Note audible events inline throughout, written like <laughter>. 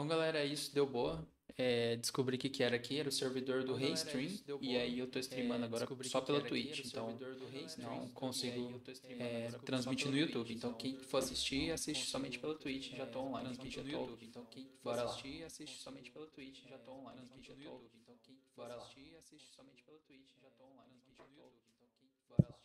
Bom, galera, é isso deu boa. É, descobri que que era aqui, era o servidor do Raystream. É é, hey então e aí eu tô streamando é, agora só pela Twitch, então não consigo transmitir no YouTube. Então, então quem for assistir, assiste somente pela Twitch, já tô online no já então, então quem for assistir, assiste somente pela Twitch, já tô online no já Então quem for assistir, assiste somente pela Twitch, já tô online no Então quem for assistir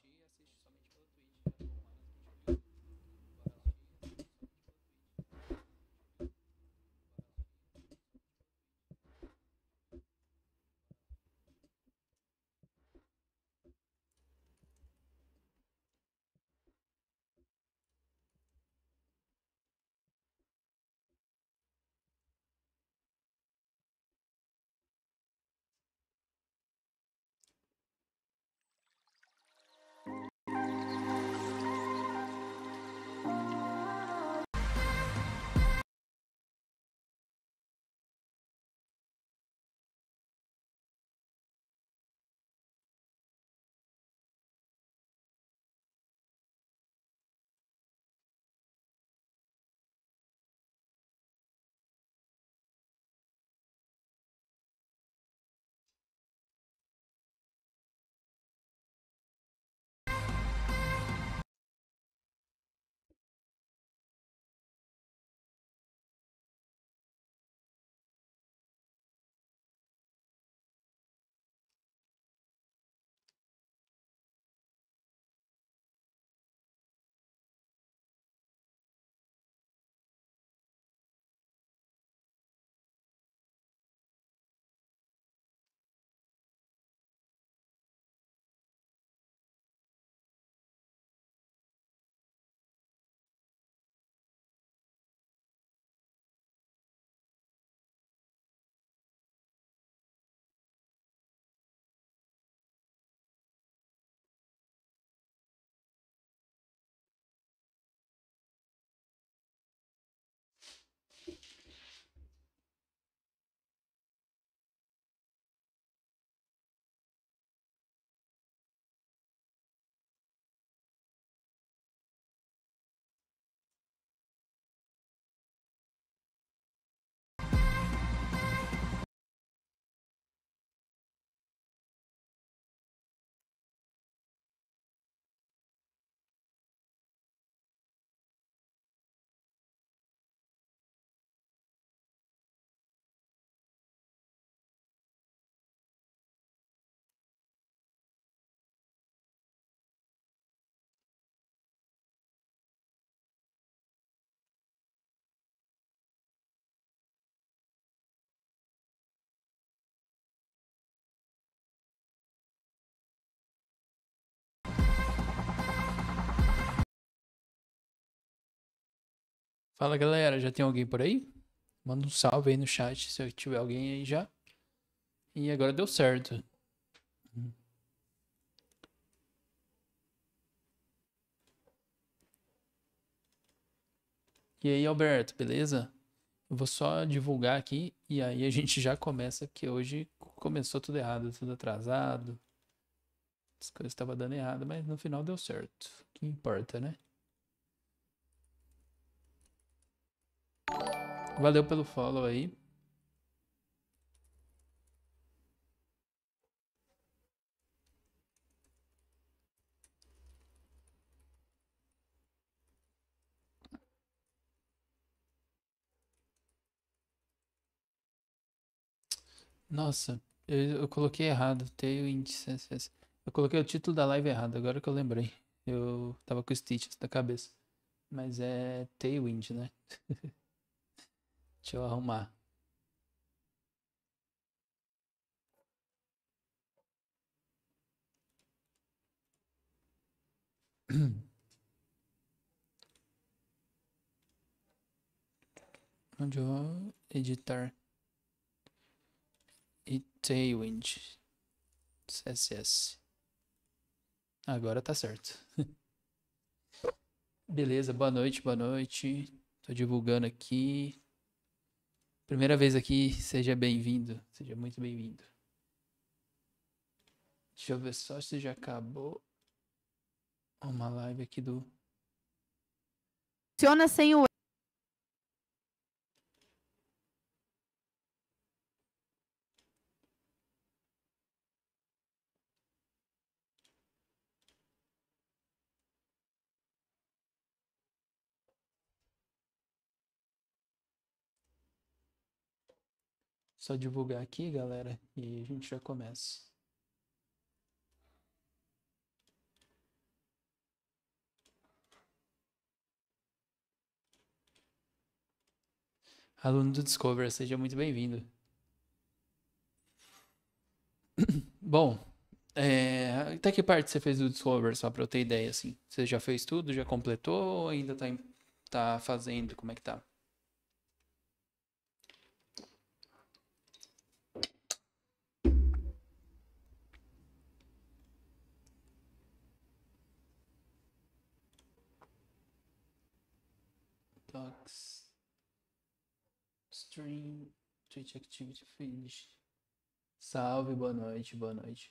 Fala galera, já tem alguém por aí? Manda um salve aí no chat se tiver alguém aí já. E agora deu certo. E aí, Alberto, beleza? Eu vou só divulgar aqui e aí a gente já começa, que hoje começou tudo errado, tudo atrasado. As coisas estavam dando errado, mas no final deu certo. O que importa, né? Valeu pelo follow aí. Nossa, eu, eu, coloquei errado. Tail Eu coloquei o título da live errado, agora que eu lembrei. Eu tava com o Stitches na cabeça. Mas é Tailwind, né? <laughs> Deixa eu arrumar. Onde eu vou editar? E Tailwind. CSS. Agora tá certo. <laughs> Beleza, boa noite, boa noite. Tô divulgando aqui. Primeira vez aqui, seja bem-vindo. Seja muito bem-vindo. Deixa eu ver só se já acabou uma live aqui do. Funciona sem o Só divulgar aqui, galera, e a gente já começa. Aluno do Discover, seja muito bem-vindo. <coughs> Bom, é, até que parte você fez do Discover, só para eu ter ideia, assim? Você já fez tudo, já completou ou ainda está tá fazendo? Como é que tá? Talks, Stream, Twitch Activity finish Salve, boa noite, boa noite.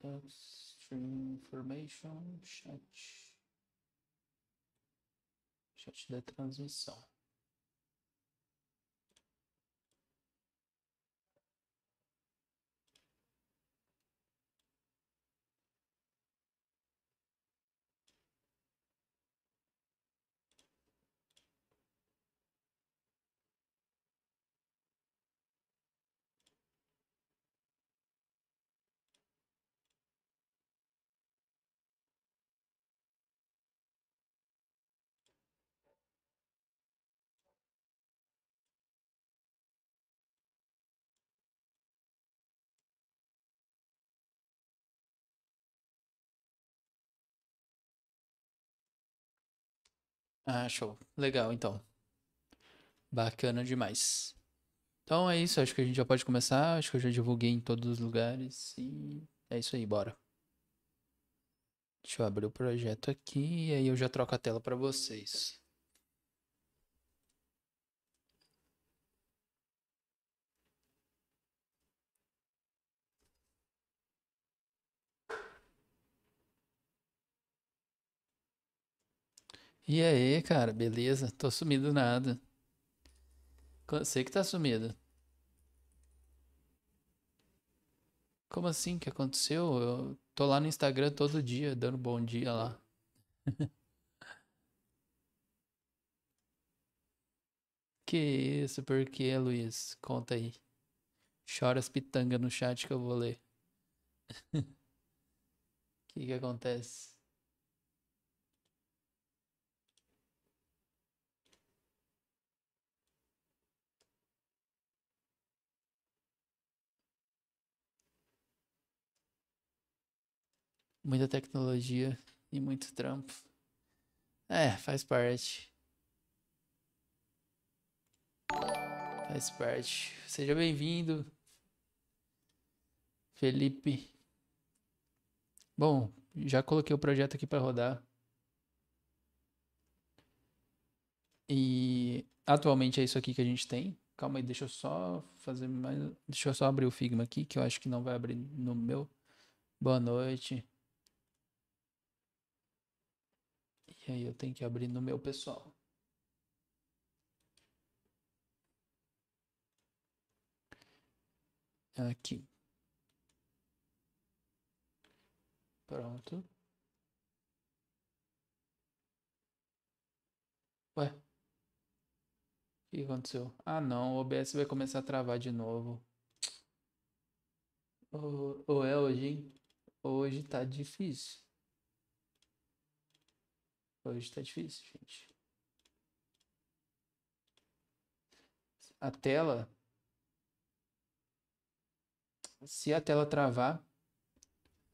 Talks, Stream Information, chat. Chat da transmissão. Ah, show. Legal, então. Bacana demais. Então é isso, acho que a gente já pode começar. Acho que eu já divulguei em todos os lugares. E é isso aí, bora. Deixa eu abrir o projeto aqui e aí eu já troco a tela para vocês. E aí, cara, beleza? Tô sumido nada. Sei que tá sumido. Como assim? O que aconteceu? Eu tô lá no Instagram todo dia, dando bom dia lá. <laughs> que isso? Por que, Luiz? Conta aí. Chora as pitangas no chat que eu vou ler. O <laughs> que que acontece? muita tecnologia e muito trampo. É, faz parte. Faz parte. Seja bem-vindo, Felipe. Bom, já coloquei o projeto aqui para rodar. E atualmente é isso aqui que a gente tem. Calma aí, deixa eu só fazer mais. Deixa eu só abrir o Figma aqui, que eu acho que não vai abrir no meu. Boa noite. E aí eu tenho que abrir no meu pessoal. Aqui. Pronto. Ué. O que aconteceu? Ah, não. O OBS vai começar a travar de novo. Ou é hoje, hein? Hoje tá difícil. Hoje tá difícil, gente. A tela. Se a tela travar,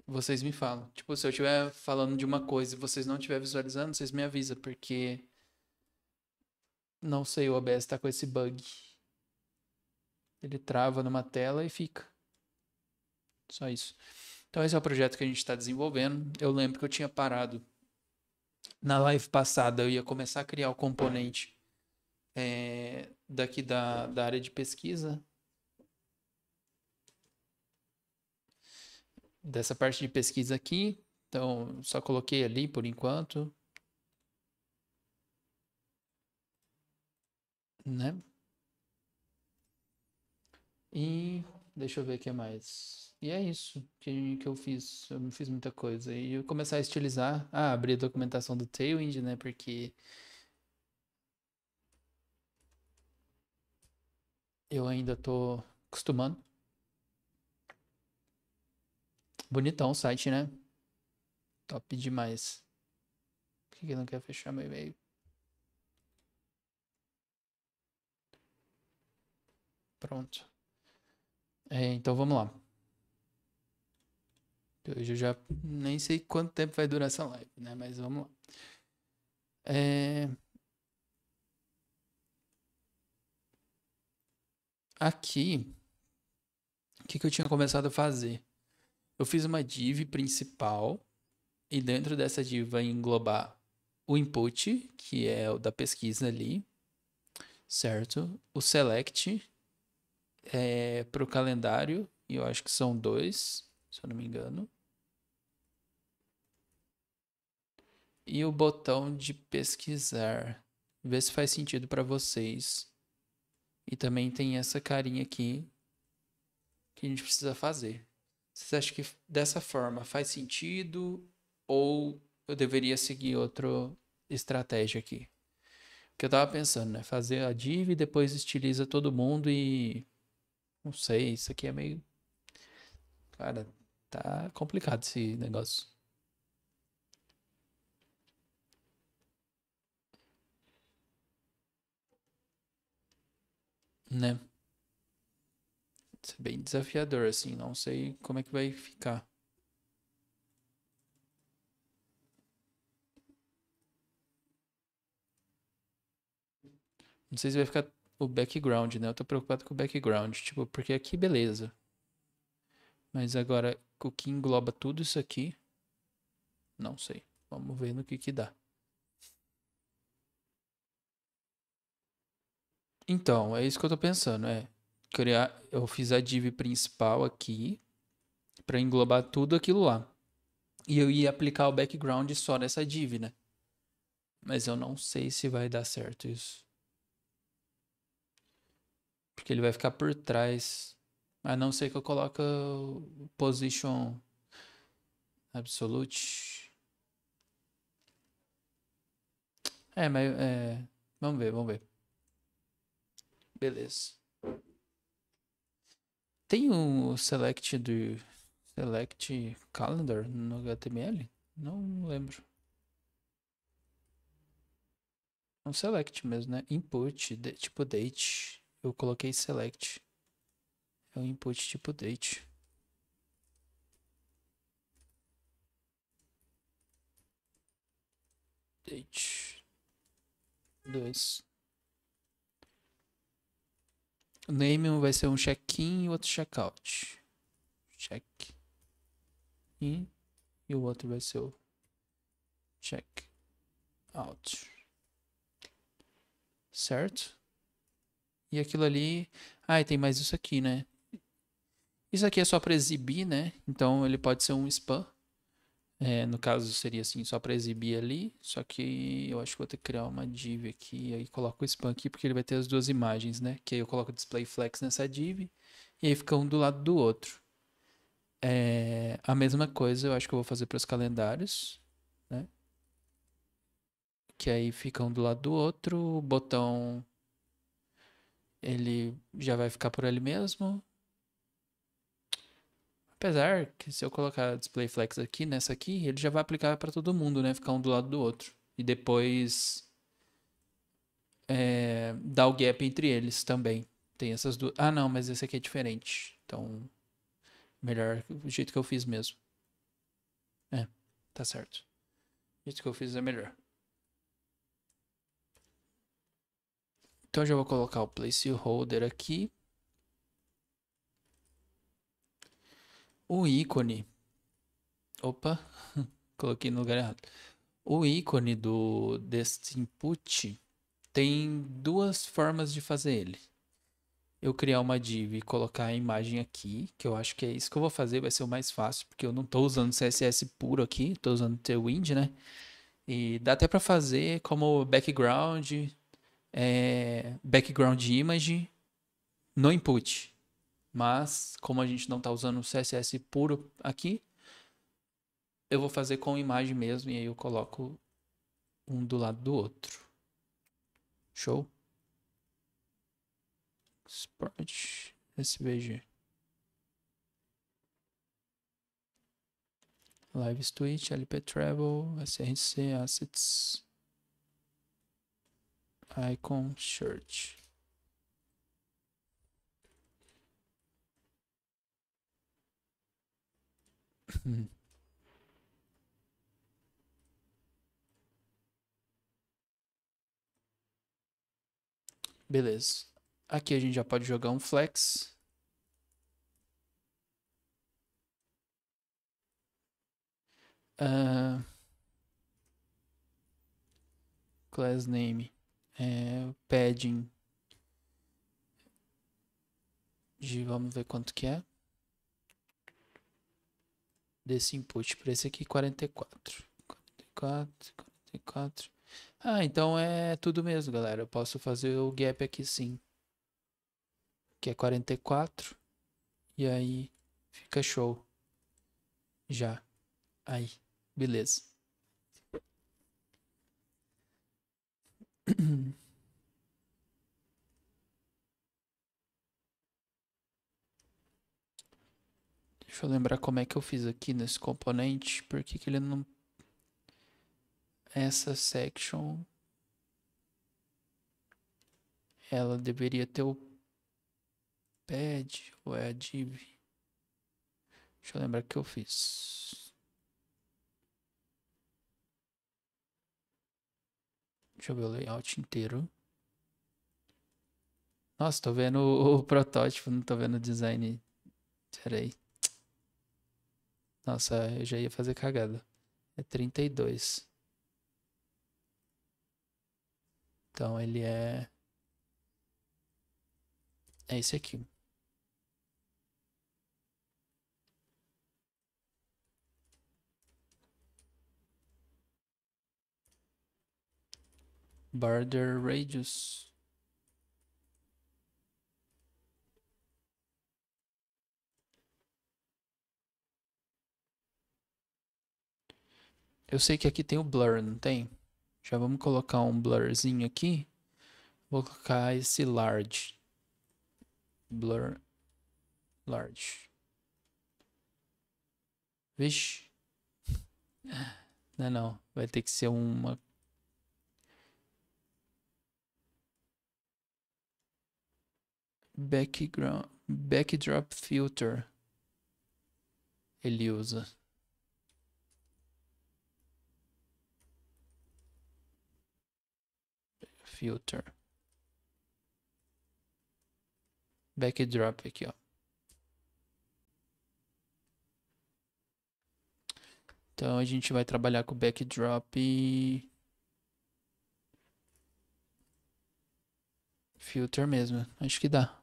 vocês me falam. Tipo, se eu estiver falando de uma coisa e vocês não estiver visualizando, vocês me avisam, porque. Não sei, o OBS tá com esse bug. Ele trava numa tela e fica. Só isso. Então, esse é o projeto que a gente está desenvolvendo. Eu lembro que eu tinha parado na live passada eu ia começar a criar o componente é, daqui da, da área de pesquisa. Dessa parte de pesquisa aqui. Então, só coloquei ali por enquanto. Né? E deixa eu ver o que mais. E é isso que, que eu fiz. Eu fiz muita coisa. E eu começar a estilizar. Ah, abrir a documentação do Tailwind, né? Porque. Eu ainda tô acostumando. Bonitão o site, né? Top demais. Por que, que não quer fechar meu e-mail? Pronto. É, então vamos lá. Hoje então, eu já nem sei quanto tempo vai durar essa live, né? Mas vamos lá. É... Aqui, o que, que eu tinha começado a fazer? Eu fiz uma div principal e dentro dessa div vai englobar o input, que é o da pesquisa ali, certo? O select é, para o calendário, e eu acho que são dois, se eu não me engano. E o botão de pesquisar. Ver se faz sentido para vocês. E também tem essa carinha aqui que a gente precisa fazer. Vocês acham que dessa forma faz sentido ou eu deveria seguir outra estratégia aqui? Porque eu tava pensando, né? Fazer a div e depois estiliza todo mundo e. Não sei, isso aqui é meio. Cara, Tá complicado esse negócio. Né? Isso é bem desafiador, assim. Não sei como é que vai ficar. Não sei se vai ficar o background, né? Eu tô preocupado com o background. Tipo, porque aqui beleza. Mas agora o que engloba tudo isso aqui. Não sei. Vamos ver no que que dá. Então, é isso que eu tô pensando, é criar, eu fiz a div principal aqui para englobar tudo aquilo lá. E eu ia aplicar o background só nessa div, né? Mas eu não sei se vai dar certo isso. Porque ele vai ficar por trás a não ser que eu coloque position absolute. É, mas é, vamos ver, vamos ver. Beleza. Tem o um select do select calendar no HTML? Não lembro. É um select mesmo, né? Input, de, tipo date. Eu coloquei select é o input tipo date. Date 2. O name vai ser um check-in e outro check-out. Check-in e o outro vai ser o check-out. Certo? E aquilo ali... Ah, e tem mais isso aqui, né? Isso aqui é só para exibir, né? Então ele pode ser um spam. É, no caso seria assim, só para exibir ali. Só que eu acho que vou ter que criar uma div aqui. Aí coloco o spam aqui porque ele vai ter as duas imagens, né? Que aí eu coloco o display flex nessa div. E aí fica um do lado do outro. É, a mesma coisa eu acho que eu vou fazer para os calendários, né? Que aí fica um do lado do outro. O botão ele já vai ficar por ali mesmo. Apesar que se eu colocar display flex aqui, nessa aqui, ele já vai aplicar para todo mundo, né? Ficar um do lado do outro. E depois é, dar o gap entre eles também. Tem essas duas. Ah, não, mas esse aqui é diferente. Então, melhor o jeito que eu fiz mesmo. É, tá certo. O jeito que eu fiz é melhor. Então, já vou colocar o placeholder aqui. O ícone. Opa, <laughs> coloquei no lugar errado. O ícone do deste input tem duas formas de fazer ele. Eu criar uma div e colocar a imagem aqui, que eu acho que é isso que eu vou fazer, vai ser o mais fácil, porque eu não estou usando CSS puro aqui, estou usando Tailwind, né? E dá até para fazer como background, é, background image no input. Mas, como a gente não está usando o CSS puro aqui, eu vou fazer com imagem mesmo e aí eu coloco um do lado do outro. Show? Sport SVG. Live Twitch, LP Travel, SRC Assets, Icon Search. <laughs> Beleza. Aqui a gente já pode jogar um flex. Uh, class name. É, padding. De, vamos ver quanto que é desse input para esse aqui, 44. 44, 44. Ah, então é tudo mesmo, galera. Eu posso fazer o gap aqui sim. Que é 44. E aí fica show. Já. Aí. Beleza. <clears throat> Deixa eu lembrar como é que eu fiz aqui nesse componente. Por que, que ele não... Essa section... Ela deveria ter o pad ou é a div? Deixa eu lembrar o que eu fiz. Deixa eu ver o layout inteiro. Nossa, tô vendo o, o <laughs> protótipo, não tô vendo o design. Peraí. Nossa, eu já ia fazer cagada. É 32. Então ele é. É esse aqui. Border Radius. Eu sei que aqui tem o blur, não tem? Já vamos colocar um blurzinho aqui. Vou colocar esse large. Blur large. Vixe. Não, é não. Vai ter que ser uma background backdrop filter ele usa filter. Backdrop aqui, ó. Então a gente vai trabalhar com backdrop filter mesmo, acho que dá.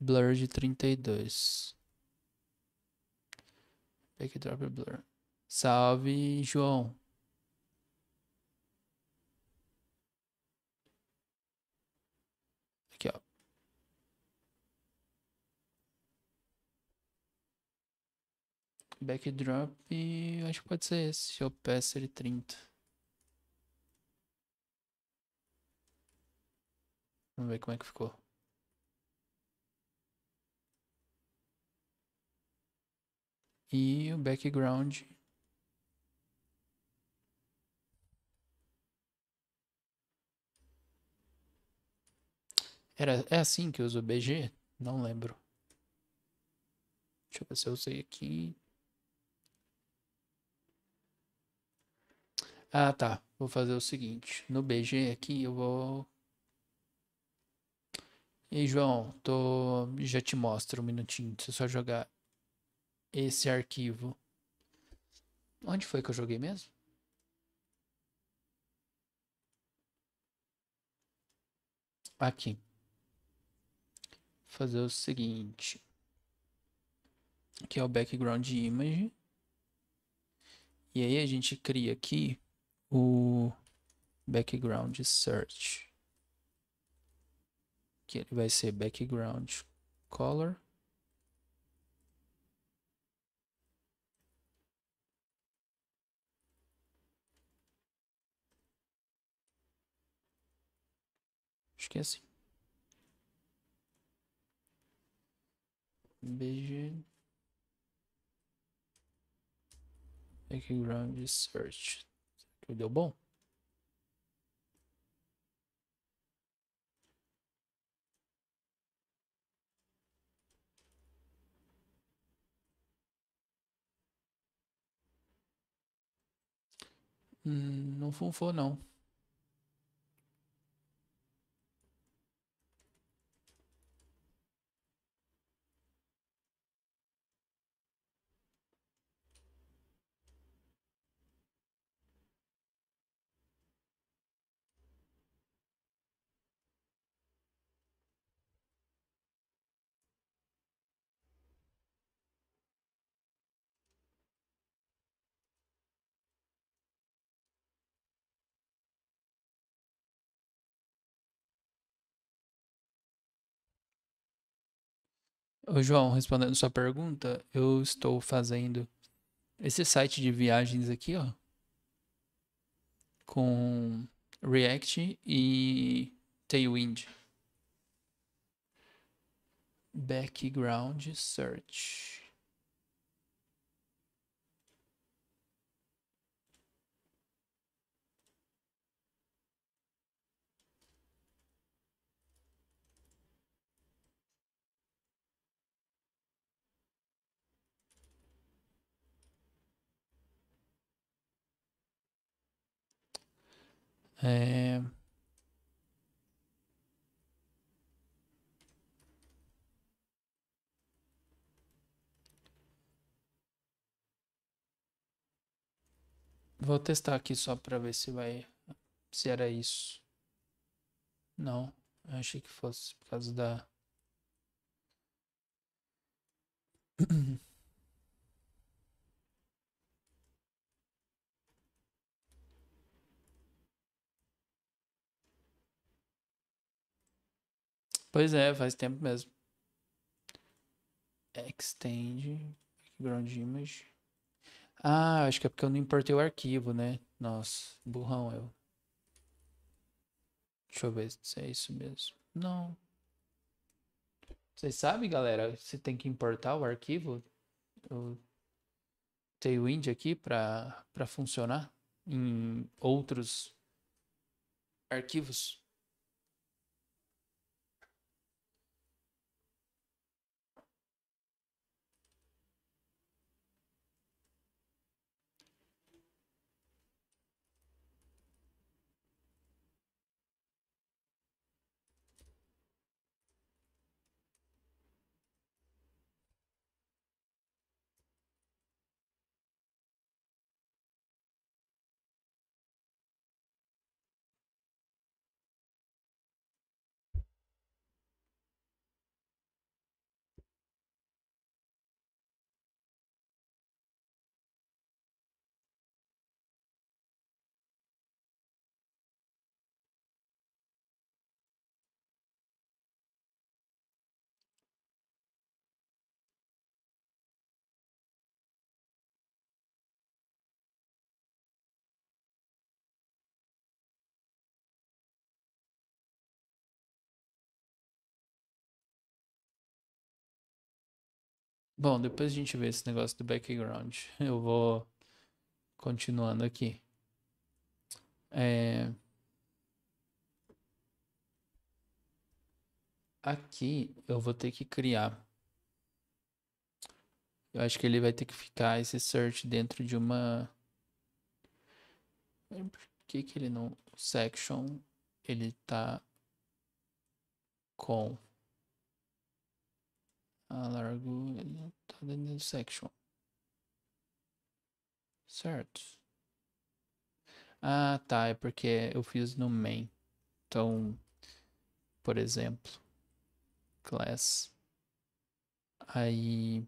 Blur de 32. Backdrop blur. Salve, João. Backdrop, acho que pode ser esse, Opacity 30. Vamos ver como é que ficou. E o background. Era, é assim que eu uso o BG? Não lembro. Deixa eu ver se eu usei aqui. Ah, tá. Vou fazer o seguinte. No BG aqui eu vou. E João, tô... já te mostro um minutinho. Deixa eu só jogar esse arquivo. Onde foi que eu joguei mesmo? Aqui. Vou fazer o seguinte. Aqui é o background image. E aí a gente cria aqui o background search. Que ele vai ser background color. Acho que é assim. BG background search deu bom? Hum, não funfou, não. Ô João, respondendo sua pergunta, eu estou fazendo esse site de viagens aqui, ó, com React e Tailwind. Background Search. É... Vou testar aqui só para ver se vai se era isso. Não, eu achei que fosse por causa da <clears throat> Pois é, faz tempo mesmo. Extend, background image. Ah, acho que é porque eu não importei o arquivo, né? Nossa, burrão eu. Deixa eu ver se é isso mesmo. Não. Vocês sabem, galera, você tem que importar o arquivo. Eu tenho o Wind aqui para funcionar em outros arquivos. Bom, depois a gente vê esse negócio do background. <laughs> Eu vou continuando aqui. É... Aqui eu vou ter que criar. Eu acho que ele vai ter que ficar esse search dentro de uma. Por que, que ele não. Section ele tá com a largura tá dentro de section. Certo. Ah, tá. É porque eu fiz no main. Então, por exemplo, class. Aí.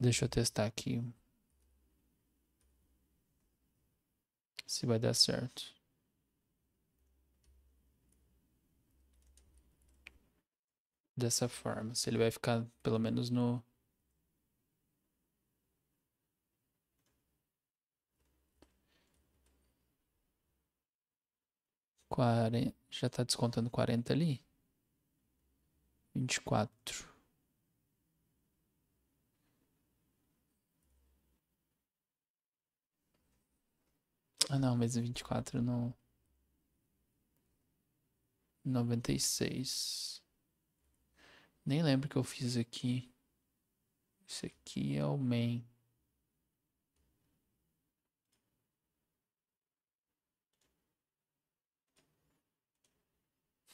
Deixa eu testar aqui. Se vai dar certo. dessa forma. Se ele vai ficar pelo menos no. Tá quarenta, já está descontando 40 ali? 24. Ah não, mas 24 não. 96. Nem lembro o que eu fiz aqui. Isso aqui é o main.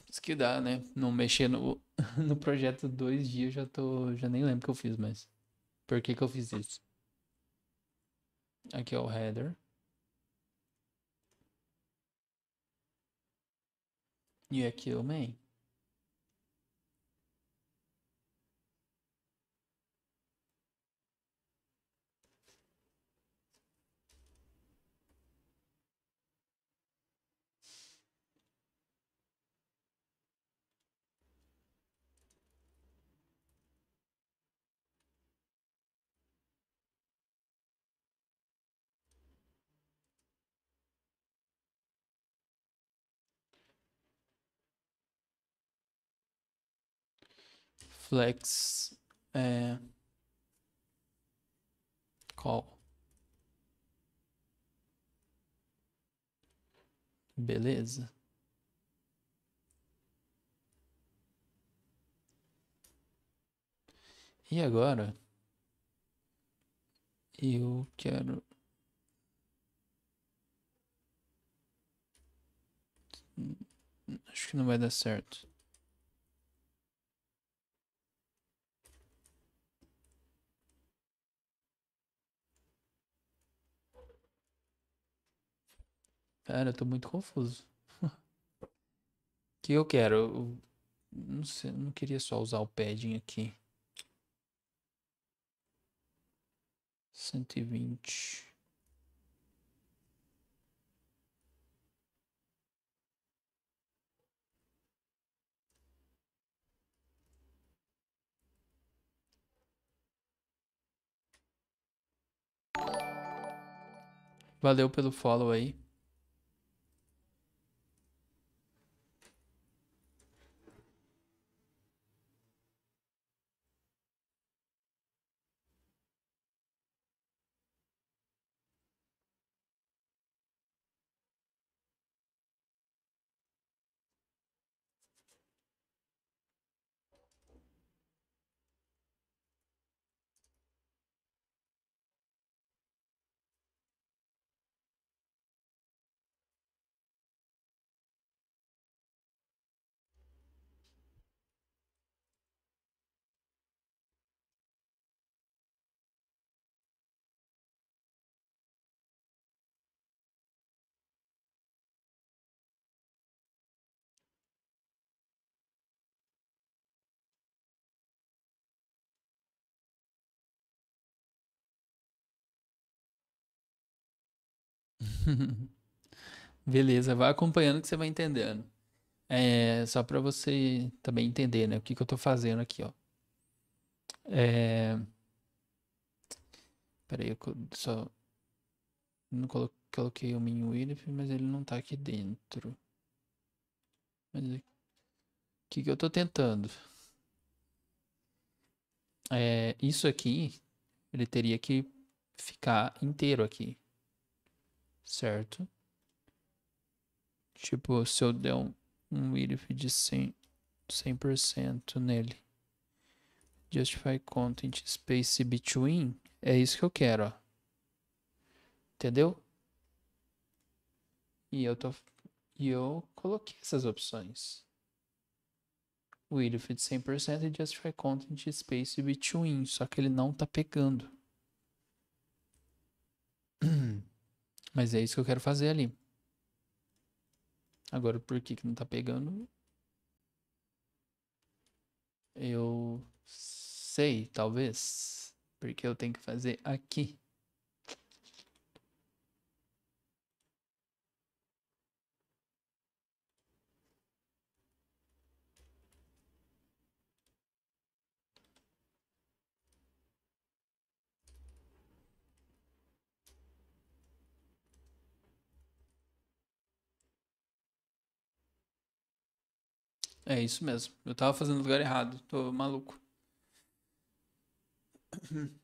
Isso que dá, né? Não mexer no, <laughs> no projeto dois dias, já tô. Já nem lembro o que eu fiz, mais Por que, que eu fiz isso? Aqui é o header. E aqui é o main. flex é, call. Beleza. E agora eu quero hum, acho que não vai dar certo. Cara, eu tô muito confuso. O <laughs> que eu quero? Eu não, sei, não queria só usar o padding aqui. 120. Valeu pelo follow aí. <laughs> Beleza, vai acompanhando que você vai entendendo. É, só para você também entender, né? O que, que eu tô fazendo aqui, ó. É... Peraí, eu só... Não coloquei o Minwilip, mas ele não tá aqui dentro. Mas o que, que eu tô tentando? É, isso aqui, ele teria que ficar inteiro aqui certo? Tipo, se eu der um, um IRIF de 100%, 100 nele, justify content space between, é isso que eu quero, ó. Entendeu? E eu, tô, e eu coloquei essas opções. O IRIF de 100% e justify content space between, só que ele não tá pegando. <clears throat> Hum. Mas é isso que eu quero fazer ali. Agora, por que que não tá pegando? Eu sei, talvez. Porque eu tenho que fazer aqui. É isso mesmo. Eu tava fazendo lugar errado. Tô maluco. <clears throat>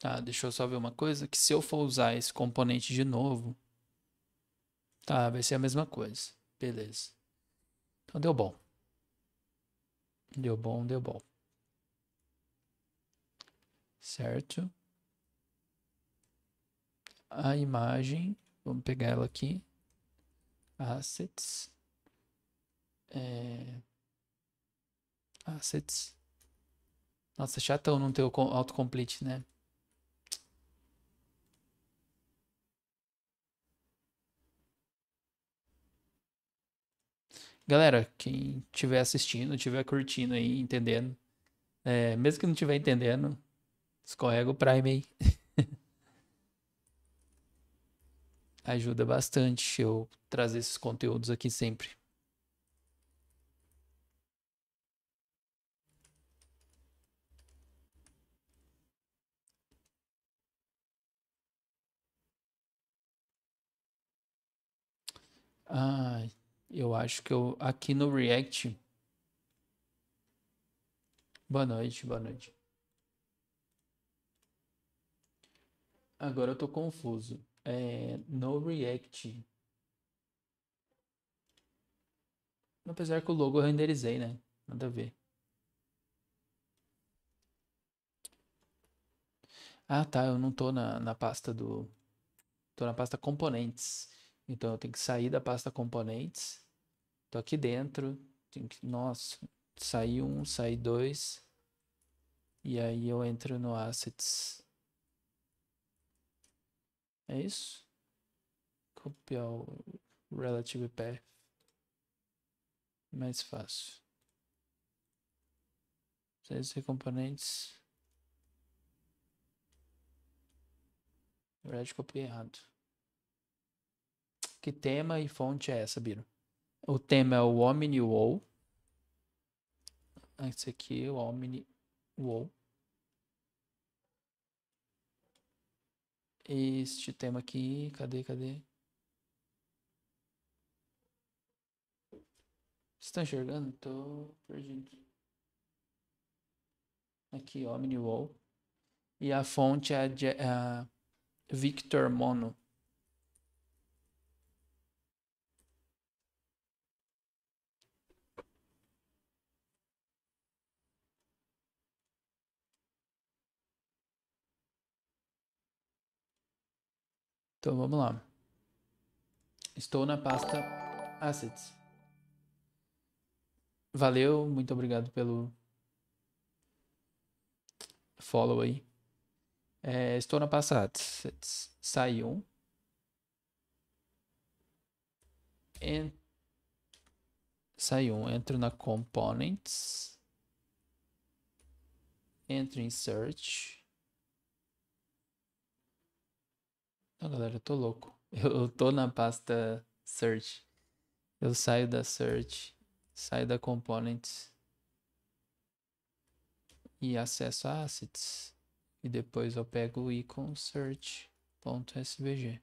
Tá, deixa eu só ver uma coisa. Que se eu for usar esse componente de novo... Tá, vai ser a mesma coisa. Beleza. Então deu bom. Deu bom, deu bom. Certo a imagem, vamos pegar ela aqui, assets, é, assets, nossa, chatão não ter o autocomplete, né? Galera, quem estiver assistindo, estiver curtindo aí, entendendo, é, mesmo que não estiver entendendo, escorrega o Prime aí. <laughs> ajuda bastante eu trazer esses conteúdos aqui sempre. Ah, eu acho que eu aqui no React. Boa noite, boa noite. Agora eu tô confuso é, no React. Apesar que o logo eu renderizei, né? Nada a ver. Ah, tá. Eu não tô na, na pasta do. Tô na pasta componentes. Então eu tenho que sair da pasta componentes. Tô aqui dentro. Tenho que... Nossa. Saí um, saí dois. E aí eu entro no assets. É isso? Copiar o relative path. Mais fácil. Esses componentes. Na verdade, copiei errado. Que tema e fonte é essa, Biro? O tema é o Omni WoW. Esse aqui, é o Omni WoW. este tema aqui. Cadê, cadê? estão enxergando? Tô perdido. Aqui, ó, mini wall. E a fonte é a é Victor Mono. Então vamos lá. Estou na pasta Assets. Valeu, muito obrigado pelo follow aí. É, estou na pasta Assets. um. En... Saiu. Entro na Components. Entro em Search. Não, galera, eu tô louco. <laughs> Eu tô na pasta search. Eu saio da search, saio da components e acesso a assets. E depois eu pego o icon search.svg.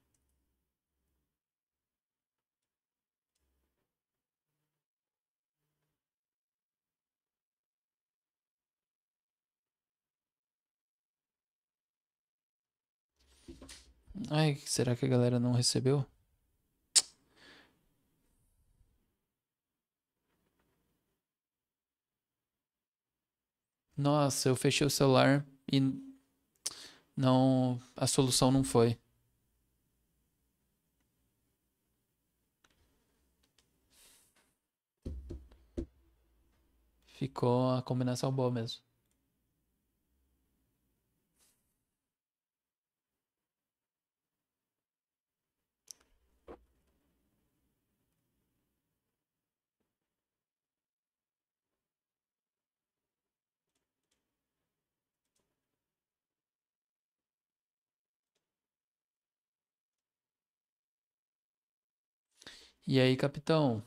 Ai, será que a galera não recebeu? Nossa, eu fechei o celular e não, a solução não foi. Ficou a combinação boa mesmo. E aí, capitão?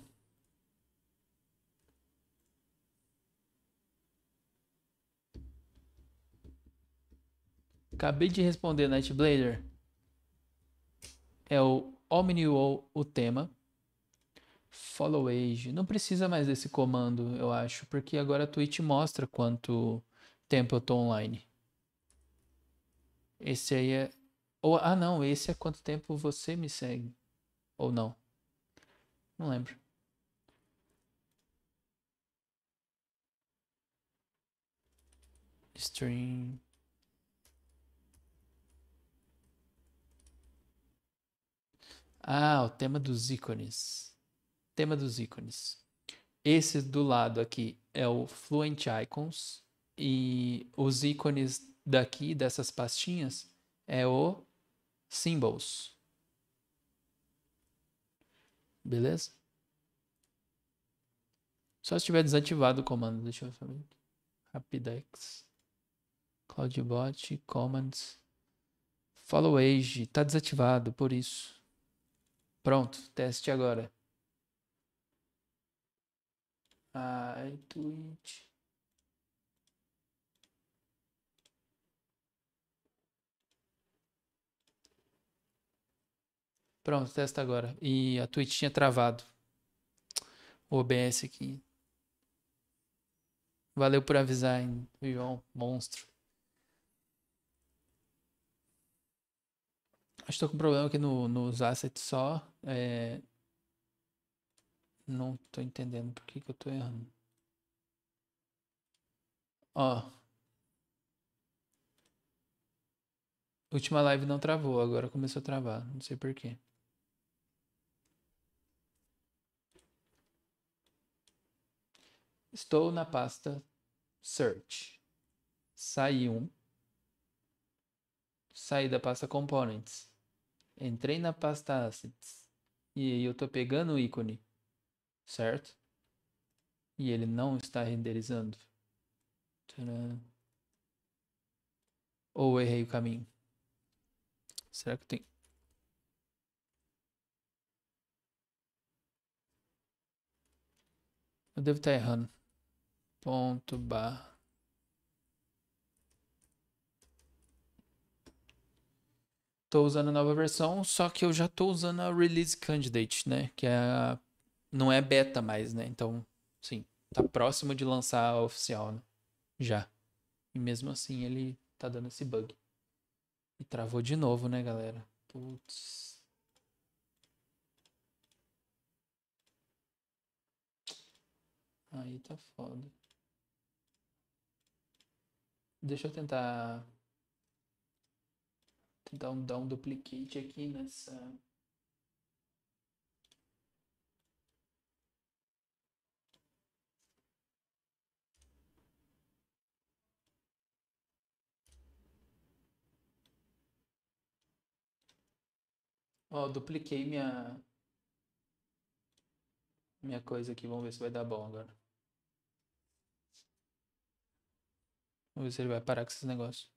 Acabei de responder, Nightblader. É o OmniWall o tema. Follow Age. Não precisa mais desse comando, eu acho, porque agora a Twitch mostra quanto tempo eu tô online. Esse aí é. Ou, ah, não, esse é quanto tempo você me segue. Ou não. Não lembro. Stream. Ah, o tema dos ícones. Tema dos ícones. Esse do lado aqui é o Fluent Icons. E os ícones daqui, dessas pastinhas, é o Symbols. Beleza? Só se tiver desativado o comando. Deixa eu fazer. Rapidex. CloudBot. Commands. Follow Age. Tá desativado, por isso. Pronto. Teste agora. Ah, é Twitch. Pronto, testa agora. E a Twitch tinha travado o OBS aqui. Valeu por avisar, hein, João, monstro. Acho que tô com problema aqui no, nos assets só. É... Não tô entendendo por que, que eu tô errando. Ó. Última live não travou, agora começou a travar. Não sei porquê. Estou na pasta Search. Saí um. Saí da pasta Components. Entrei na pasta Assets. E aí eu tô pegando o ícone. Certo? E ele não está renderizando. Tcharam. Ou errei o caminho. Será que tem? Eu devo estar tá errando ponto bar Estou usando a nova versão, só que eu já estou usando a release candidate, né? Que é a... não é beta mais, né? Então, sim, tá próximo de lançar a oficial, né? já. E mesmo assim ele tá dando esse bug. E travou de novo, né, galera? Putz. Aí tá foda. Deixa eu tentar. Tentar dar um duplicate aqui nessa. Ó, oh, dupliquei minha minha coisa aqui, vamos ver se vai dar bom agora. Vamos ver se ele vai parar com esses negócios.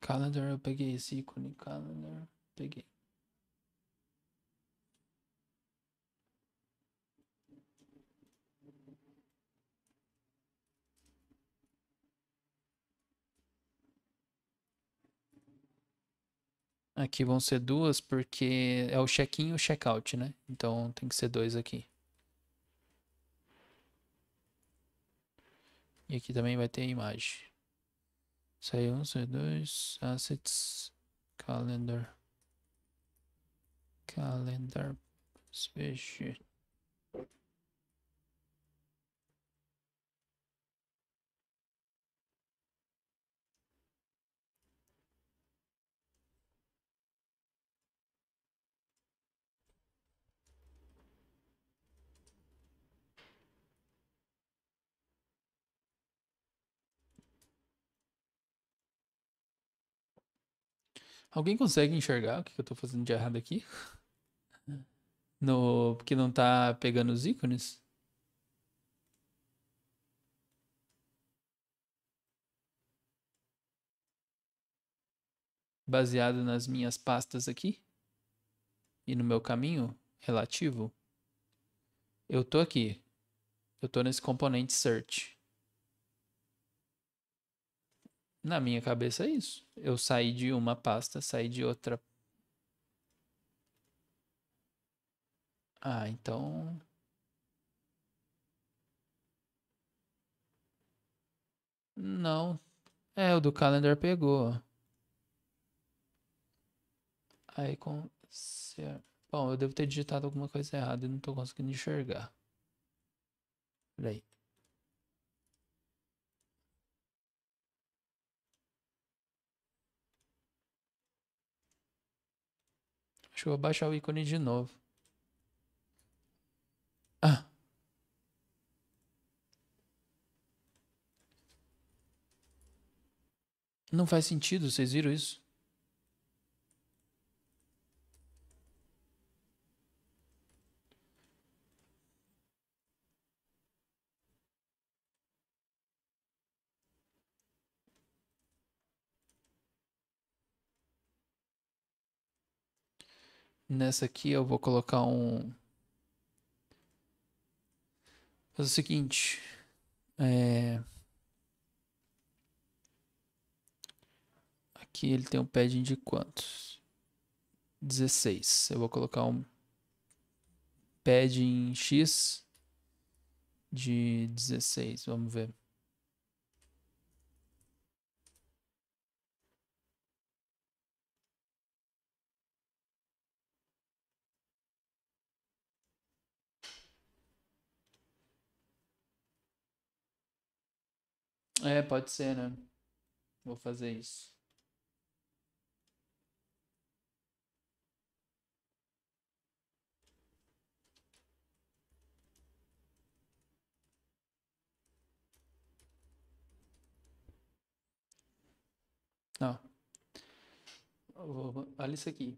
Calendar, eu peguei esse ícone. Calendar, peguei. Aqui vão ser duas porque é o check-in e o check-out, né? Então tem que ser dois aqui. E aqui também vai ter a imagem. Sai 1, sai 2, assets, calendar, calendar, special. Alguém consegue enxergar o que eu estou fazendo de errado aqui? <laughs> No, porque não está pegando os ícones? Baseado nas minhas pastas aqui e no meu caminho relativo, eu tô aqui. Eu tô nesse componente search na minha cabeça é isso. Eu saí de uma pasta, saí de outra. Ah, então. Não. É, o do calendar pegou. Aí com. Bom, eu devo ter digitado alguma coisa errada e não estou conseguindo enxergar. Peraí. Deixa eu abaixar o ícone de novo. Ah. Não faz sentido, vocês viram isso? Nessa aqui eu vou colocar um... Faz o seguinte... É... Aqui ele tem um padding de quantos? 16. Eu vou colocar um padding X de 16, vamos ver. É, pode ser, né? Vou fazer isso. Ó. Vou, olha isso aqui.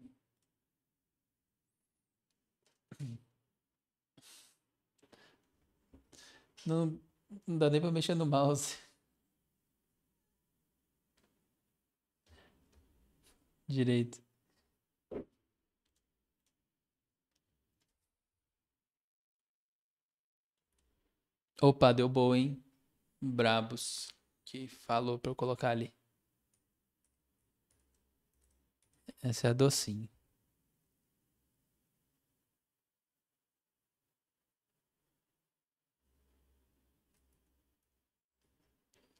Não, não dá nem pra mexer no mouse. direito. Opa, deu boa, hein? Brabos. Que falou pra eu colocar ali. Essa é a docinho.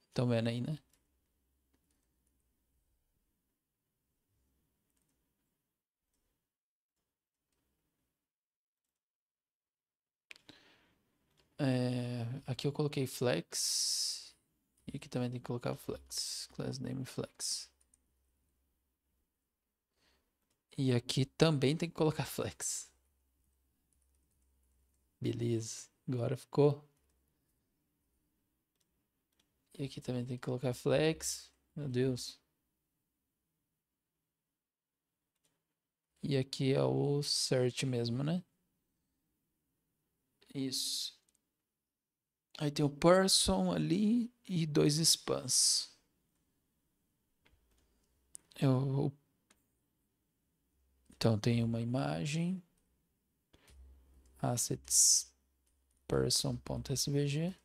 Estão vendo aí, né? É, aqui eu coloquei flex. E aqui também tem que colocar flex. Class name flex. E aqui também tem que colocar <laughs> flex. Beleza. Agora ficou. E aqui também tem que colocar flex. Meu Deus. E aqui é o search mesmo, né? Isso. Aí tem o person ali e dois spans. Eu... É então tem uma imagem. Assets person.svg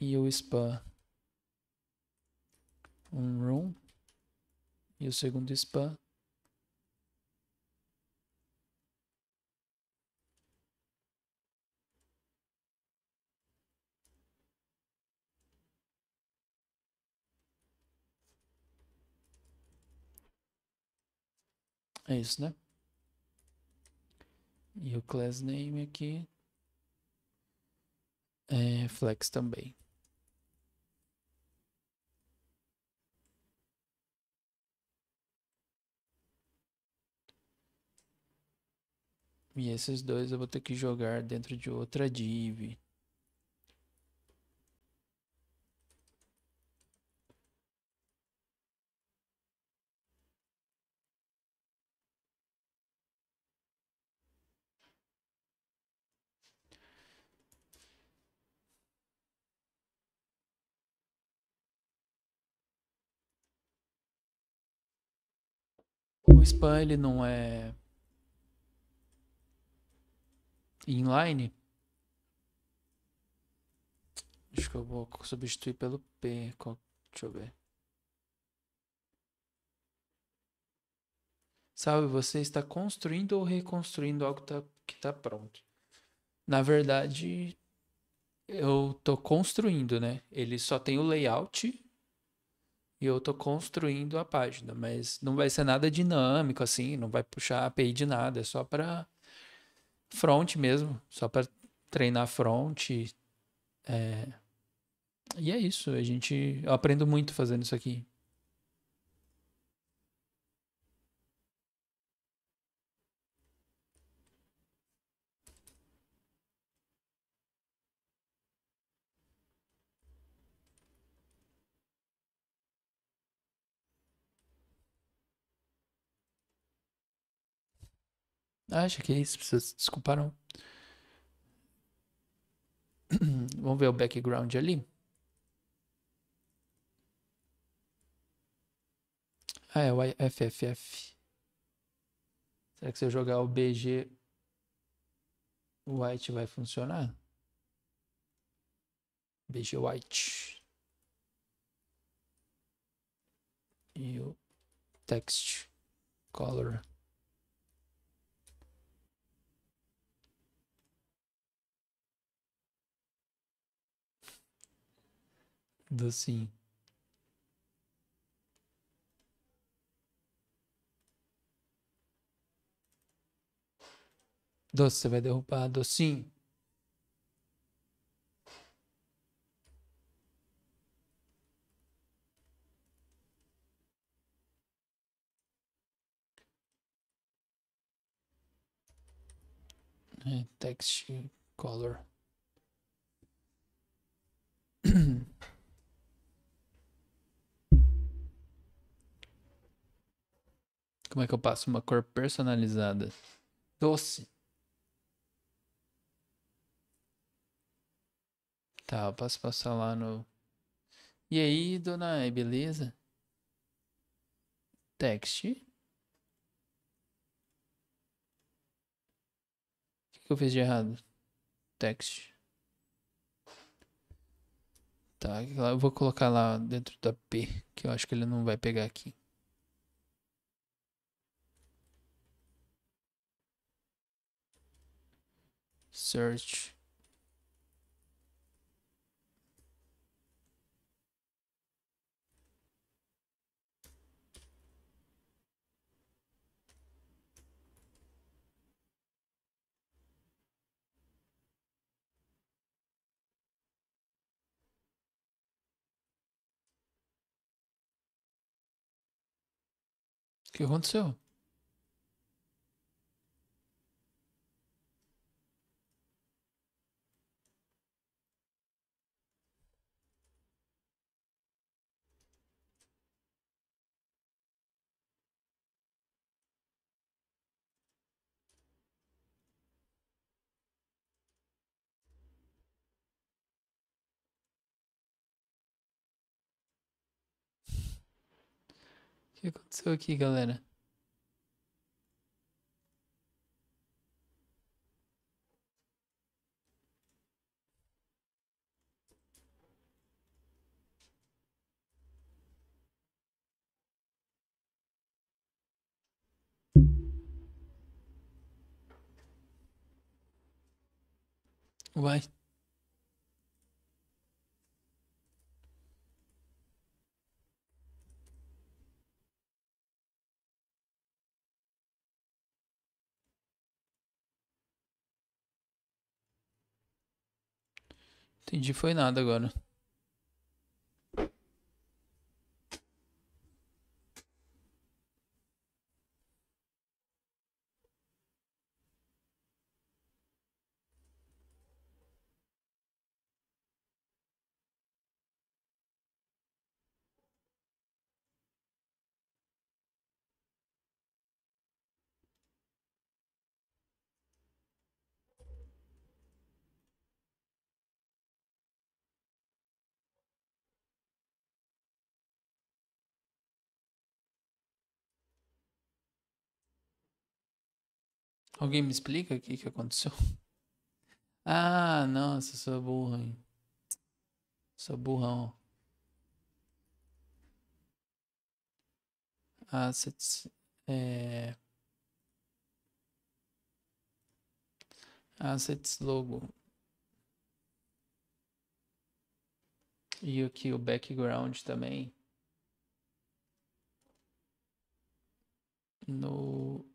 e o span um room e o segundo span É isso, né? E o class name aqui é flex também. E esses dois eu vou ter que jogar dentro de outra div. O spam ele não é inline. Acho que eu vou substituir pelo P. Deixa eu ver. Sabe, você está construindo ou reconstruindo algo tá- que está pronto. Na verdade, eu estou construindo, né? Ele só tem o layout e eu tô construindo a página, mas não vai ser nada dinâmico assim, não vai puxar API de nada, é só para front mesmo, só para treinar front. É... E é isso, a gente eu aprendo muito fazendo isso aqui. Acha que é isso? Vocês se <clears throat> Vamos ver o background ali. Ah, é o FFF. Será que se eu jogar o BG White vai funcionar? BG White. E o text color. sim, Doce, você vai derrubar docinho. É, text color. <clears throat> Como é que eu passo uma cor personalizada? Doce. Tá, eu posso passar lá no. E aí, dona E, é beleza? Text. O que, que eu fiz de errado? Text. Tá, eu vou colocar lá dentro da P, que eu acho que ele não vai pegar aqui. search O que aconteceu? que aconteceu aqui, galera? Uai. Entendi, foi nada agora. Alguém me explica o que, que aconteceu? <laughs> Ah, nossa, sou burro, hein? Sou burrão. Assets. Ah, é... Assets ah, logo. E aqui o background também. No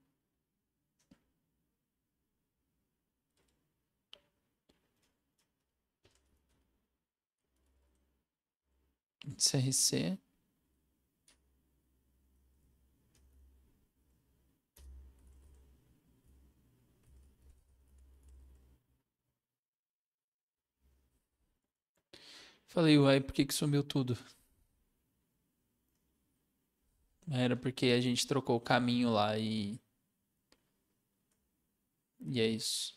CRC. Falei, uai, por que, que sumiu tudo? Era porque a gente trocou o caminho lá e. E é isso.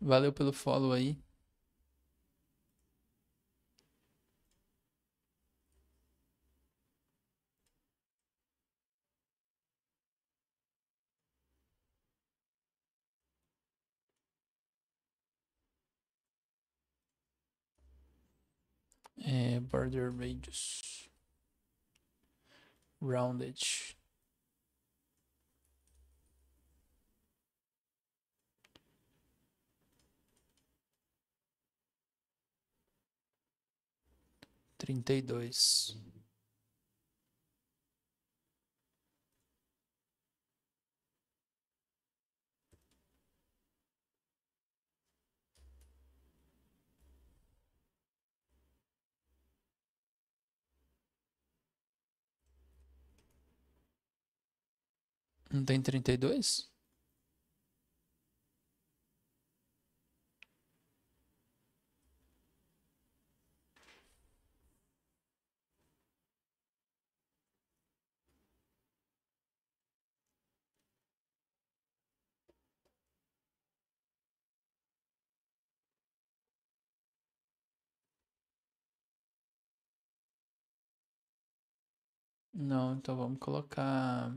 Valeu pelo follow aí. É, border radius rounded trinta e dois Não tem trinta e dois Não, então vamos colocar.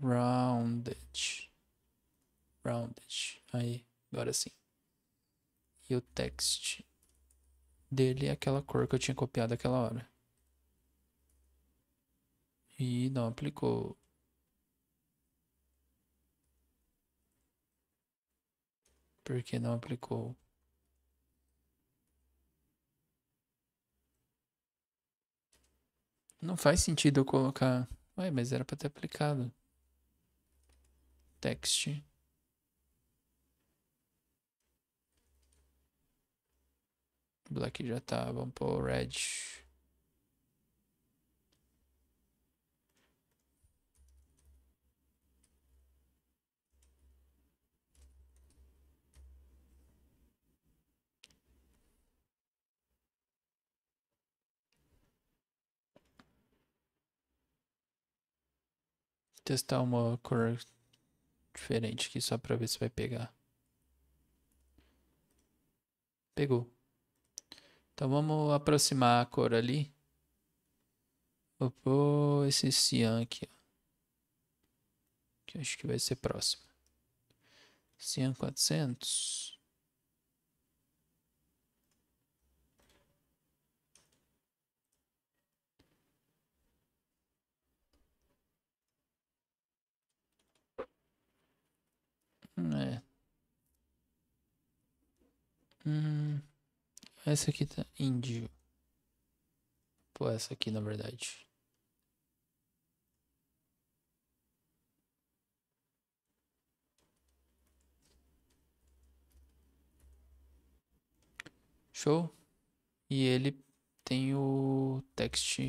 rounded. Rounded. Aí, agora sim. E o text dele é aquela cor que eu tinha copiado aquela hora. E não aplicou. Por que não aplicou? Não faz sentido eu colocar. Ué, mas era para ter aplicado text. Black já tá, vamos pôr red. testar uma cor diferente aqui só para ver se vai pegar. Pegou. Então vamos aproximar a cor ali. Vou pôr esse cian aqui, ó. Que acho que vai ser próximo. Cian 400. É. Hum, essa aqui tá índio. Pô, essa aqui na verdade. Show. E ele tem o text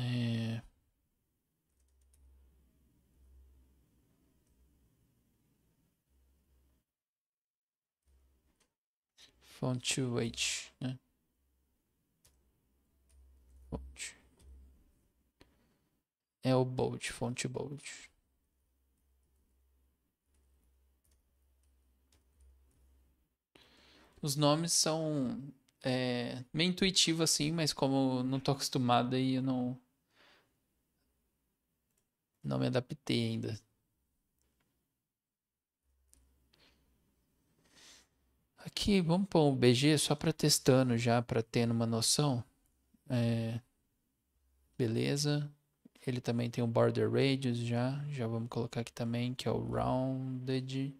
É... Font weight, né? Font. É o bold, font bold. Os nomes são é, meio intuitivo assim, mas como não tô acostumado aí, eu não não me adaptei ainda. Aqui, vamos pôr o um BG só para testando já, para ter uma noção. É, beleza. Ele também tem o border radius já. Já vamos colocar aqui também, que é o rounded.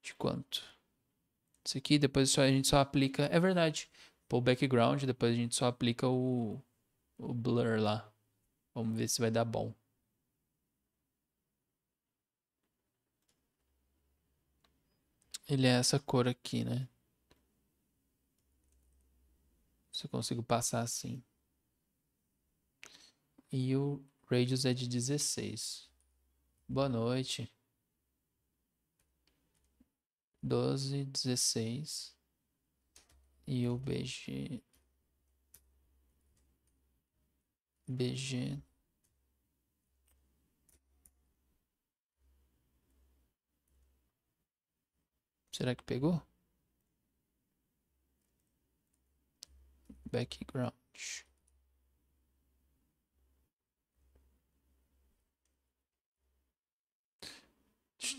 De quanto? Isso aqui, depois só, a gente só aplica... É verdade. Pôr o background, depois a gente só aplica o, o blur lá. Vamos ver se vai dar bom. ele é essa cor aqui, né? Se eu consigo passar assim. E o radius é de 16. Boa noite. 12, 16. E o BG... BG Será que pegou? Background.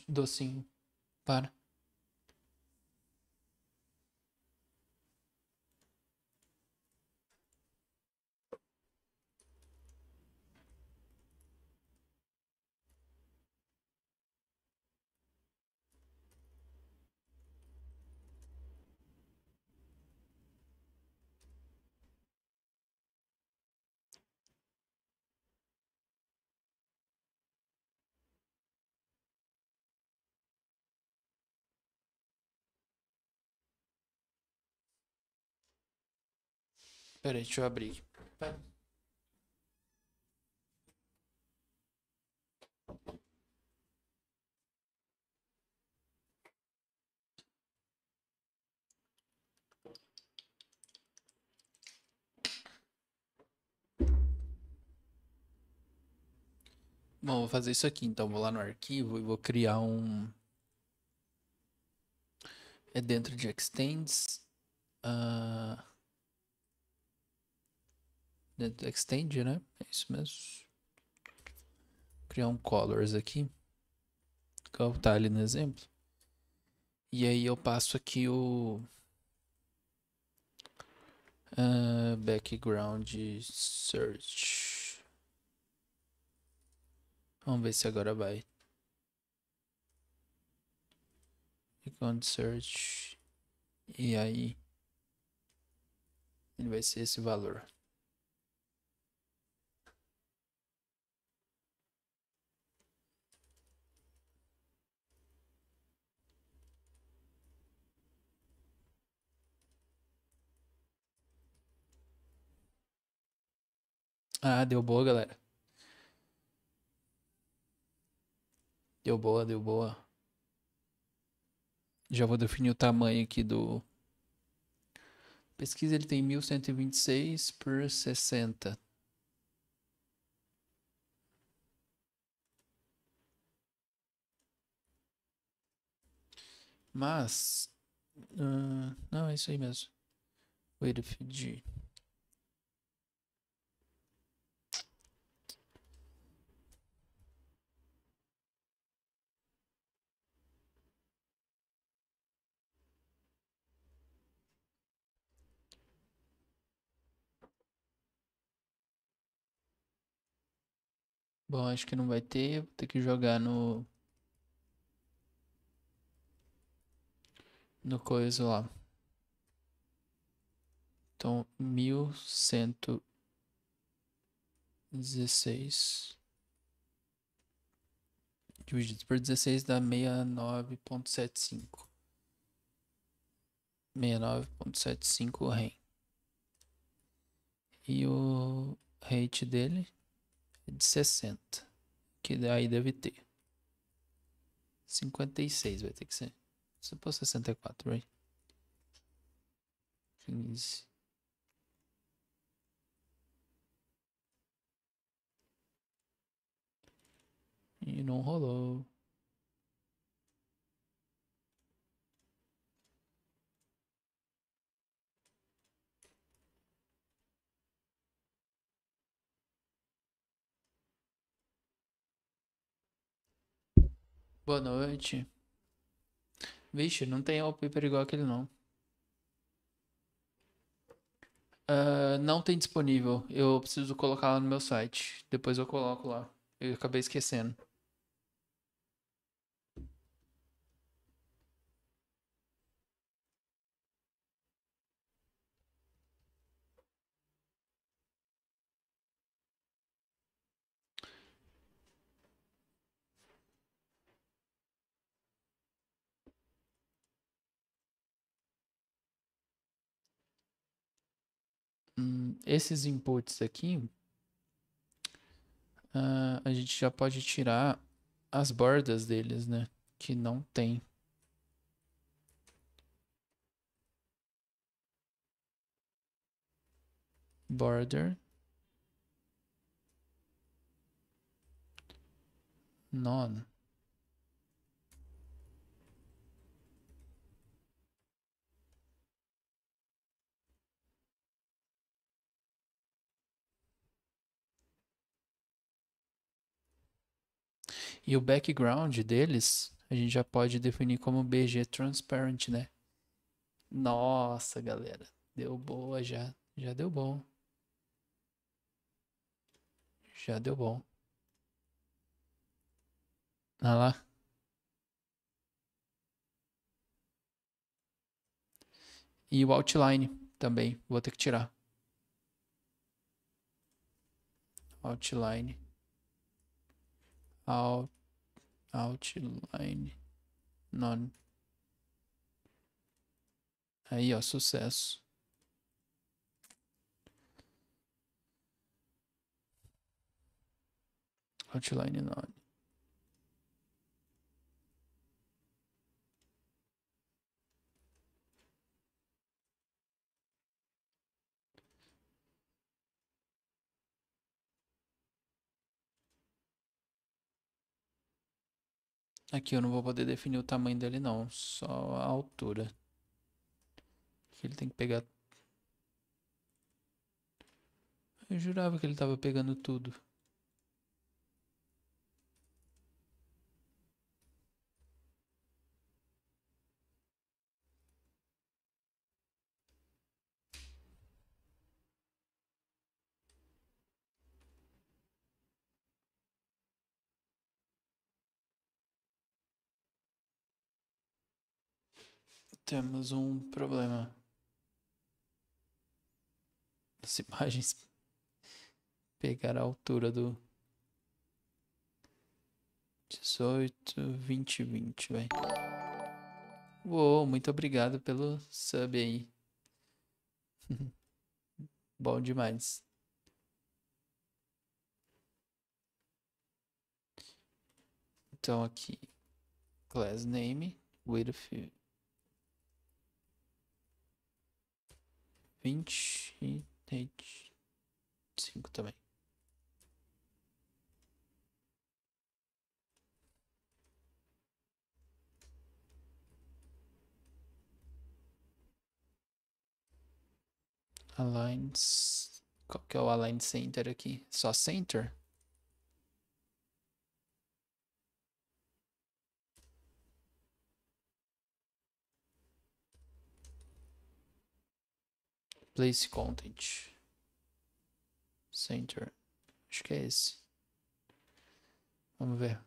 Docinho. Para. Pera aí, deixa eu abrir aqui. Bom, vou fazer isso aqui então. Vou lá no arquivo e vou criar um. É dentro de extends. Uh dentro né, do extend, né? É isso mesmo. Criar um colors aqui. Voltar ali no exemplo. E aí eu passo aqui o uh, background search. Vamos ver se agora vai. Background search. E aí ele vai ser esse valor. Ah, deu boa, galera. Deu boa, deu boa. Já vou definir o tamanho aqui do... Pesquisa, ele tem 1126 por 60. Mas... Uh, não, é isso aí mesmo. Wait a few Bom, acho que não vai ter. Vou ter que jogar no. No coisa lá. Então, mil cento dezesseis dividido por dezesseis dá meia nove ponto sete cinco meia nove ponto sete cinco REM. E o rate dele de 60. Que daí deve ter. 56 vai ter que ser. Se for 64, right? 15. E não rolou. Boa noite. Vixe, não tem wallpaper igual aquele não. Uh, não tem disponível. Eu preciso colocar lá no meu site. Depois eu coloco lá. Eu acabei esquecendo. esses inputs aqui, uh, a gente já pode tirar as bordas deles, né? Que não tem. Border. None. E o background deles, a gente já pode definir como BG Transparent, né? Nossa, galera. Deu boa já. Já deu bom. Já deu bom. Olha lá. E o outline também. Vou ter que tirar. Outline. Out outline none. Aí, ó, sucesso. Outline none. Aqui eu não vou poder definir o tamanho dele não, só a altura. Aqui ele tem que pegar... Eu jurava que ele estava pegando tudo. Temos um problema. As imagens pegar a altura do 18, 20, 20, vai. Uou, muito obrigado pelo sub aí. <laughs> Bom demais. Então aqui, class name, with vinte e cinco também. Alliance. Qual que é o Align Center aqui? Só Center? Place Content Center. Acho que é esse. Vamos ver.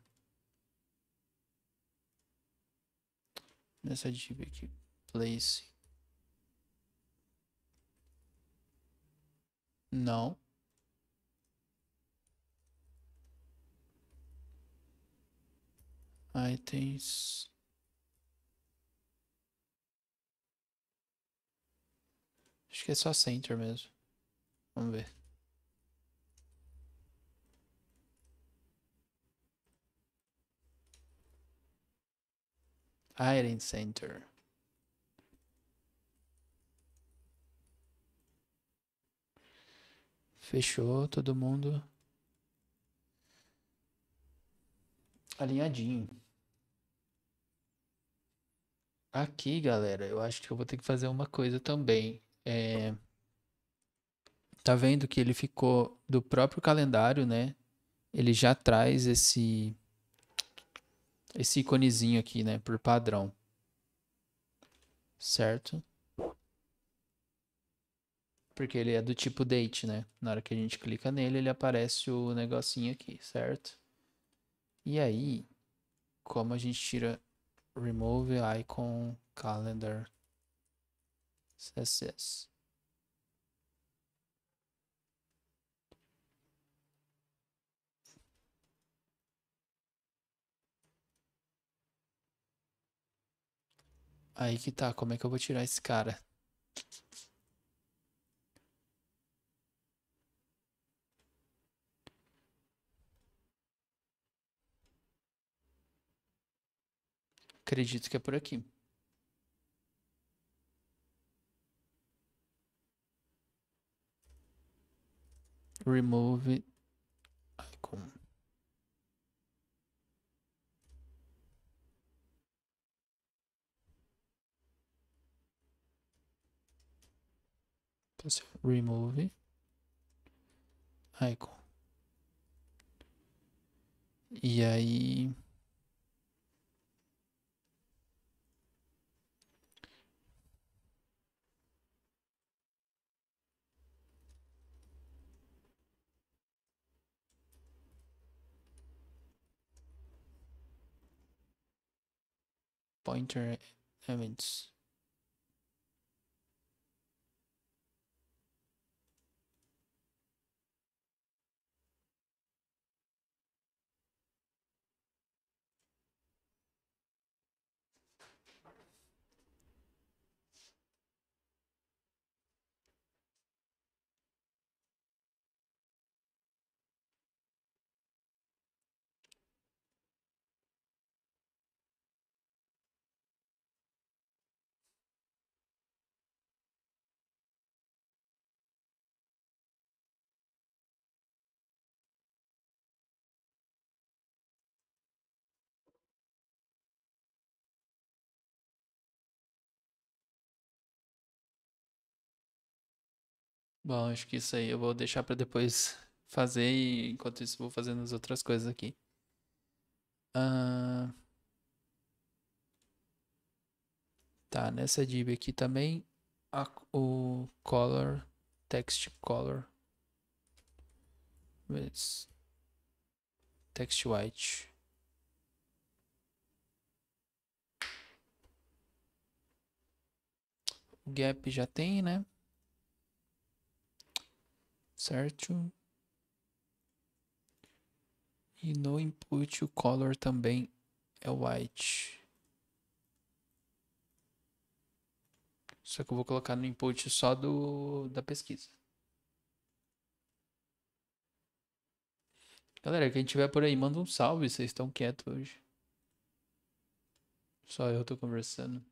Nessa div aqui. Place. Não. Items. Acho que é só center mesmo. Vamos ver. Iron Center. Fechou todo mundo. Alinhadinho. Aqui, galera, eu acho que eu vou ter que fazer uma coisa também é, tá vendo que ele ficou do próprio calendário, né? Ele já traz esse esse iconezinho aqui, né, por padrão. Certo? Porque ele é do tipo date, né? Na hora que a gente clica nele, ele aparece o negocinho aqui, certo? E aí, como a gente tira remove icon calendar CSS. Aí que tá, como é que eu vou tirar esse cara? Acredito que é por aqui. remove icon. Então, remove icon. E aí pointer events Bom, acho que isso aí eu vou deixar para depois fazer e enquanto isso vou fazendo as outras coisas aqui. Ah, tá, nessa div aqui também a, o color, text color. Text white. O gap já tem, né? certo? E no input o color também é white. Só que eu vou colocar no input só do da pesquisa. Galera, quem tiver por aí, manda um salve, vocês estão quietos hoje. Só eu tô conversando.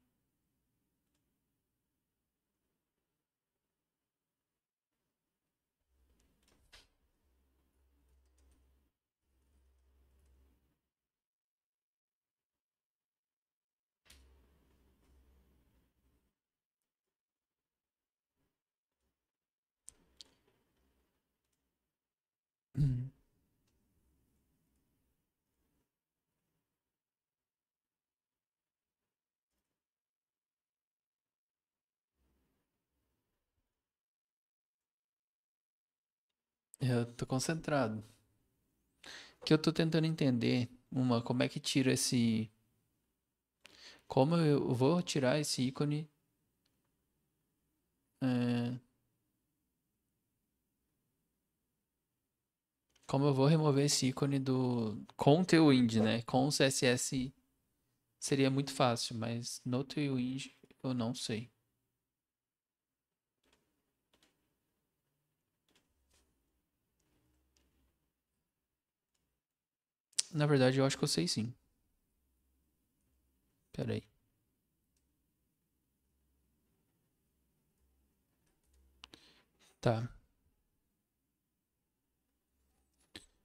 Eu tô concentrado. Que eu tô tentando entender uma como é que tira esse como eu vou tirar esse ícone é... como eu vou remover esse ícone do com o né? Com o CSS seria muito fácil, mas no tailwind eu não sei. Na verdade, eu acho que eu sei sim. Pera aí. Tá.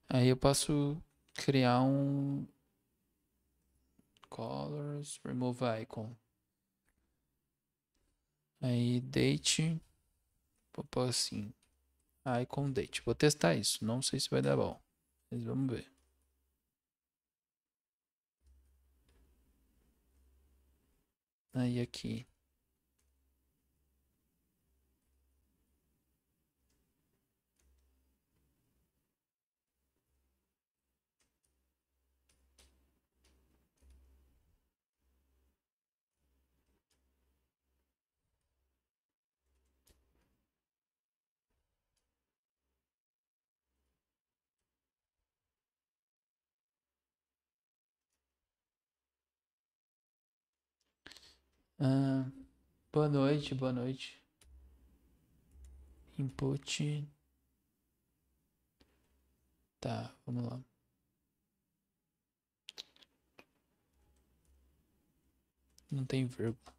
Aí eu posso criar um colors remove icon. Aí date vou pôr assim icon date. Vou testar isso, não sei se vai dar bom. Mas vamos ver. Aí aqui Ah, boa noite, boa noite. Input. Tá, vamos lá. Não tem vírgula.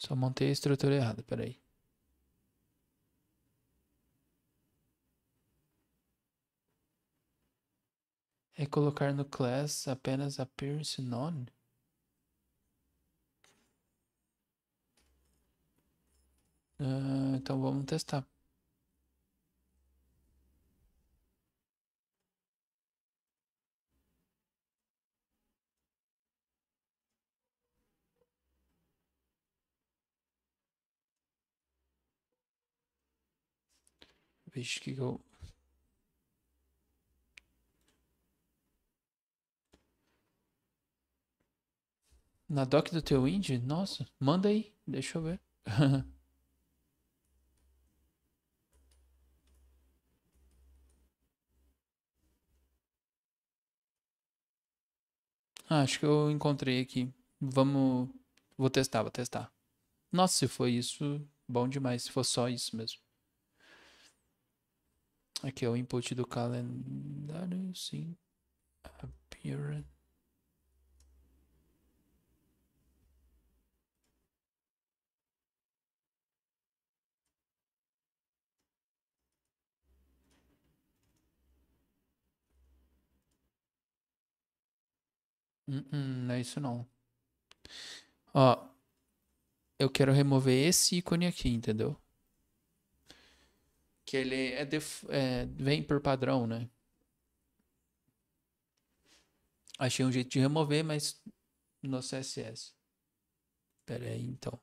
Só montei a estrutura errada, peraí. É colocar no class apenas appearance none? Ah, então vamos testar. Vixe, o que, que eu. Na doc do teu indie? Nossa, manda aí, deixa eu ver. <laughs> ah, acho que eu encontrei aqui. Vamos. Vou testar, vou testar. Nossa, se foi isso, bom demais. Se for só isso mesmo. Aqui é o input do calendário, sim. Appearance. Hum, hum, não é isso não. Ó, eu quero remover esse ícone aqui, entendeu? que ele é, def... é, vem por padrão, né? Achei um jeito de remover, mas no CSS. Pera aí, então.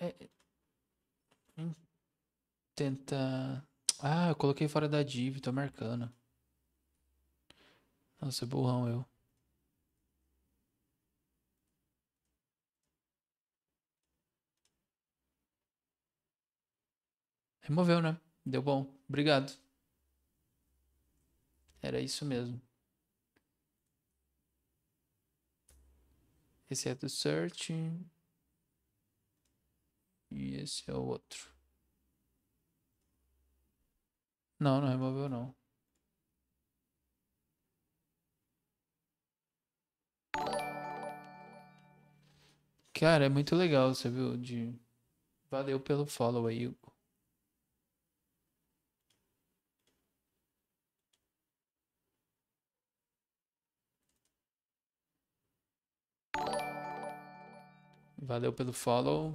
É... é tenta. Ah, eu coloquei fora da div, tô marcando. Nossa, burrão eu. Removeu, né? Deu bom. Obrigado. Era isso mesmo. Exceto search. E esse é o outro. Não, não removeu não. Cara, é muito legal, você viu? De... Valeu pelo follow aí, Valeu pelo follow.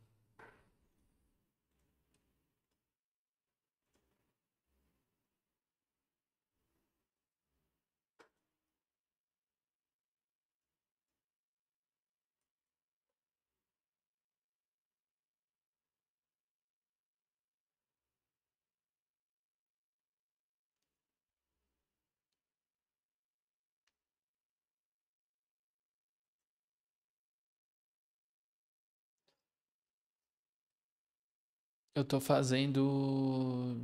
Eu tô fazendo.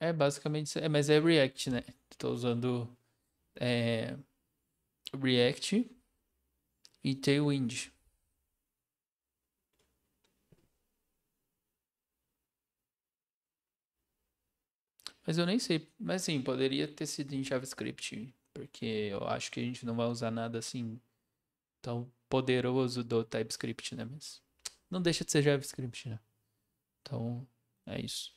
É basicamente. É, mas é React, né? Tô usando é... React e Tailwind. Mas eu nem sei. Mas sim, poderia ter sido em JavaScript. Porque eu acho que a gente não vai usar nada assim tão poderoso do TypeScript, né? Mas não deixa de ser JavaScript, né? Então, é isso.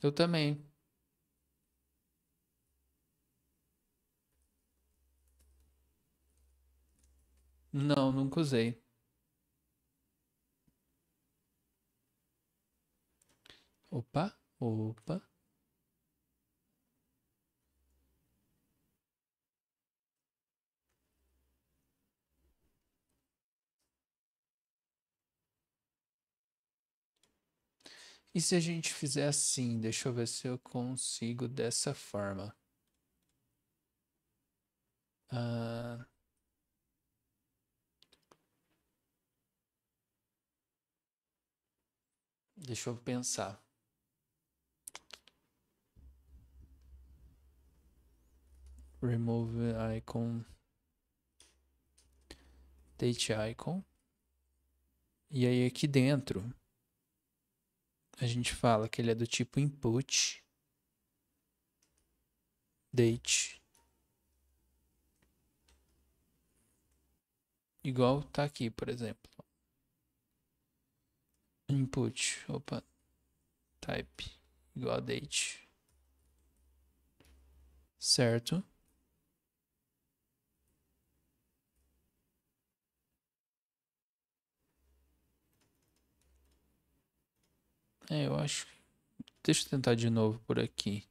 Eu também. Não, nunca usei. Opa, opa. E se a gente fizer assim? Deixa eu ver se eu consigo dessa forma. Ah... Deixa eu pensar. Remove icon. Date icon. E aí aqui dentro a gente fala que ele é do tipo input date igual tá aqui, por exemplo. Input, opa, type igual date. Certo? É, eu acho. Deixa eu tentar de novo por aqui.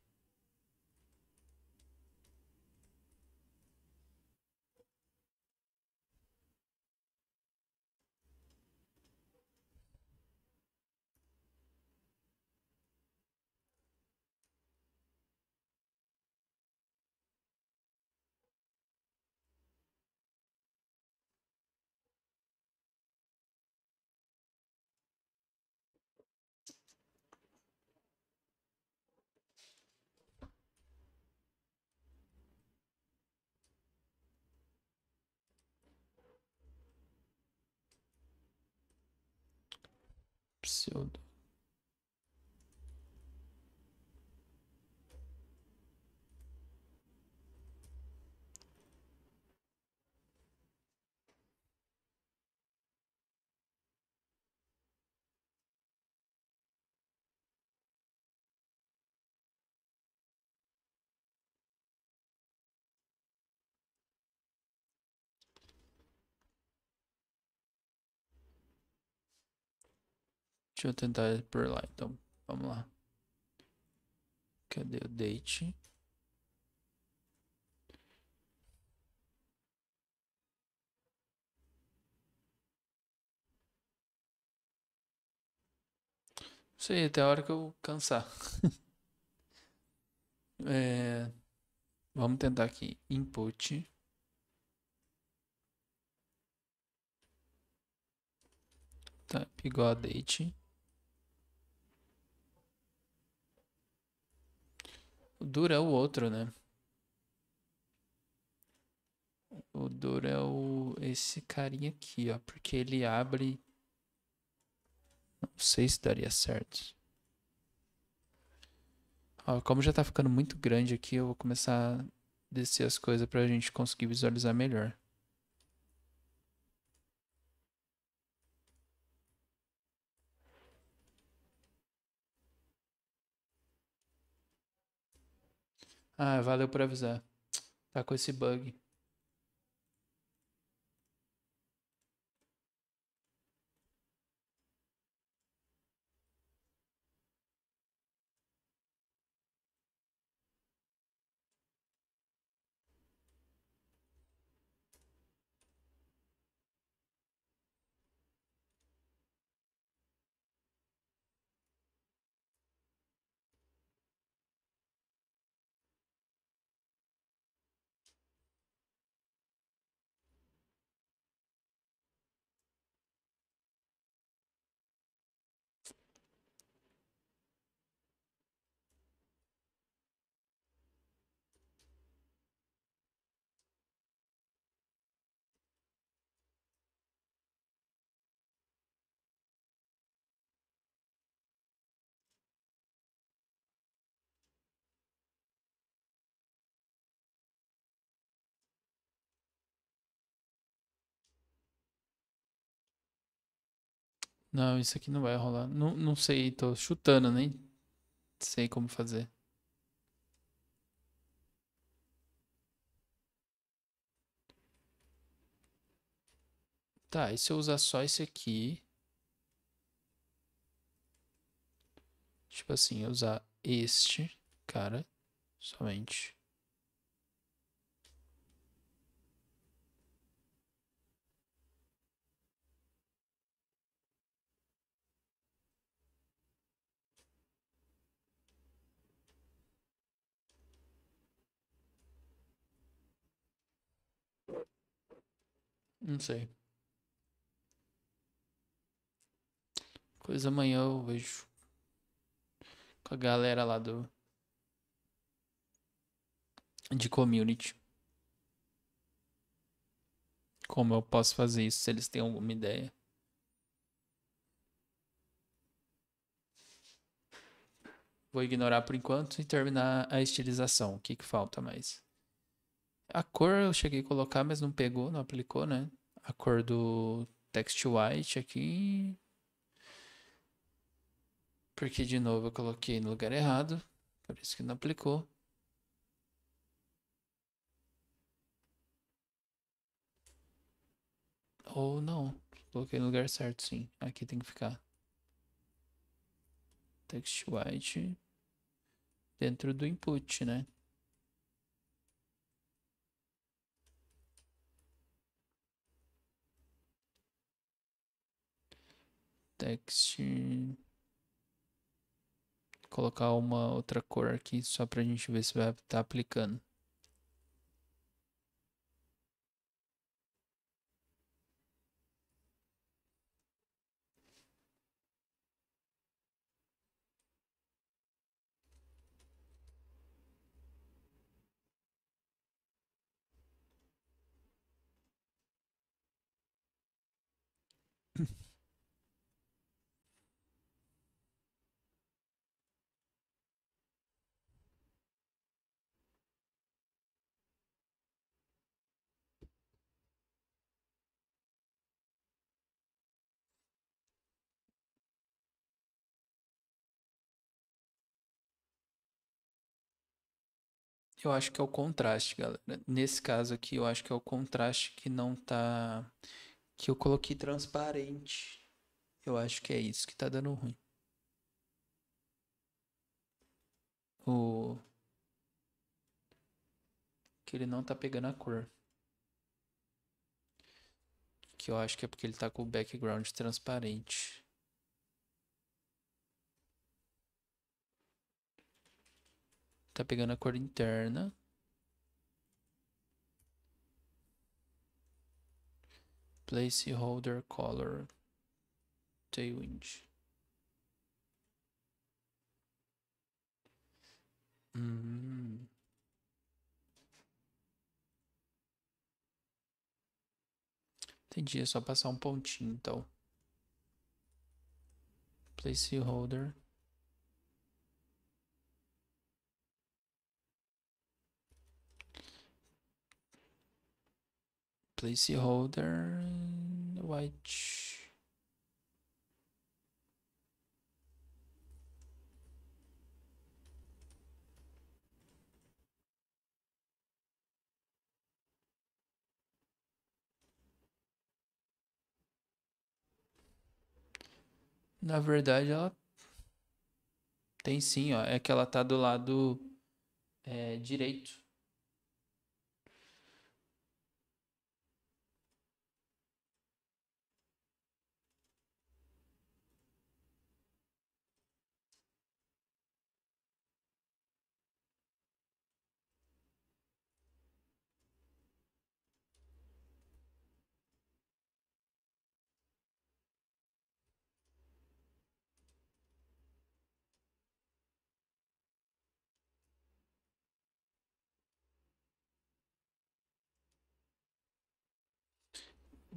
Deixa eu tentar por lá, então. Vamos lá. Cadê o date? Isso aí, até a hora que eu cansar. <laughs> é, vamos tentar aqui. Input. Tá, igual a date. O duro é o outro, né? O duro é o esse carinha aqui, ó, porque ele abre Não sei se daria certo. Ó, como já tá ficando muito grande aqui, eu vou começar a descer as coisas pra gente conseguir visualizar melhor. Ah, valeu por avisar. Tá com esse bug. Não, isso aqui não vai rolar. Não, não sei, tô chutando, nem sei como fazer. Tá, e se eu usar só esse aqui? Tipo assim, eu usar este cara somente. Não sei. Coisa amanhã eu vejo. Com a galera lá do. De community. Como eu posso fazer isso se eles têm alguma ideia. Vou ignorar por enquanto e terminar a estilização. O que, que falta mais? A cor eu cheguei a colocar, mas não pegou, não aplicou, né? A cor do text white aqui. Porque, de novo, eu coloquei no lugar errado. Por isso que não aplicou. Ou não. Coloquei no lugar certo, sim. Aqui tem que ficar. Text white. Dentro do input, né? text Colocar uma outra cor aqui só para a gente ver se vai estar tá aplicando. Eu acho que é o contraste, galera. Nesse caso aqui, eu acho que é o contraste que não tá. Que eu coloquei transparente. Eu acho que é isso que tá dando ruim. O. Que ele não tá pegando a cor. Que eu acho que é porque ele tá com o background transparente. Tá pegando a cor interna. Placeholder color. Tailwind. Hum. Entendi, é só passar um pontinho então. Placeholder. placeholder white. Na verdade, ela tem sim, ó. É que ela tá do lado é, direito.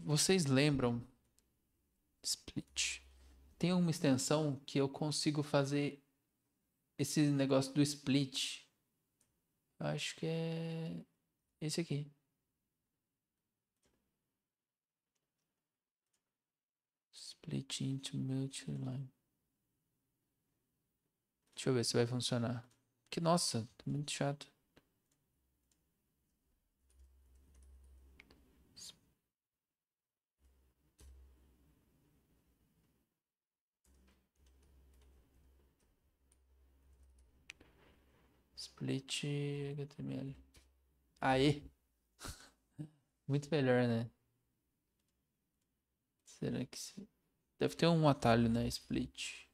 vocês lembram split? Tem uma extensão que eu consigo fazer esse negócio do split. Acho que é esse aqui. Split into multiline. Deixa eu ver se vai funcionar. Que nossa, tá muito chato. split HTML. Aí. <laughs> Muito melhor, né? Será que se... deve ter um atalho, né? Split.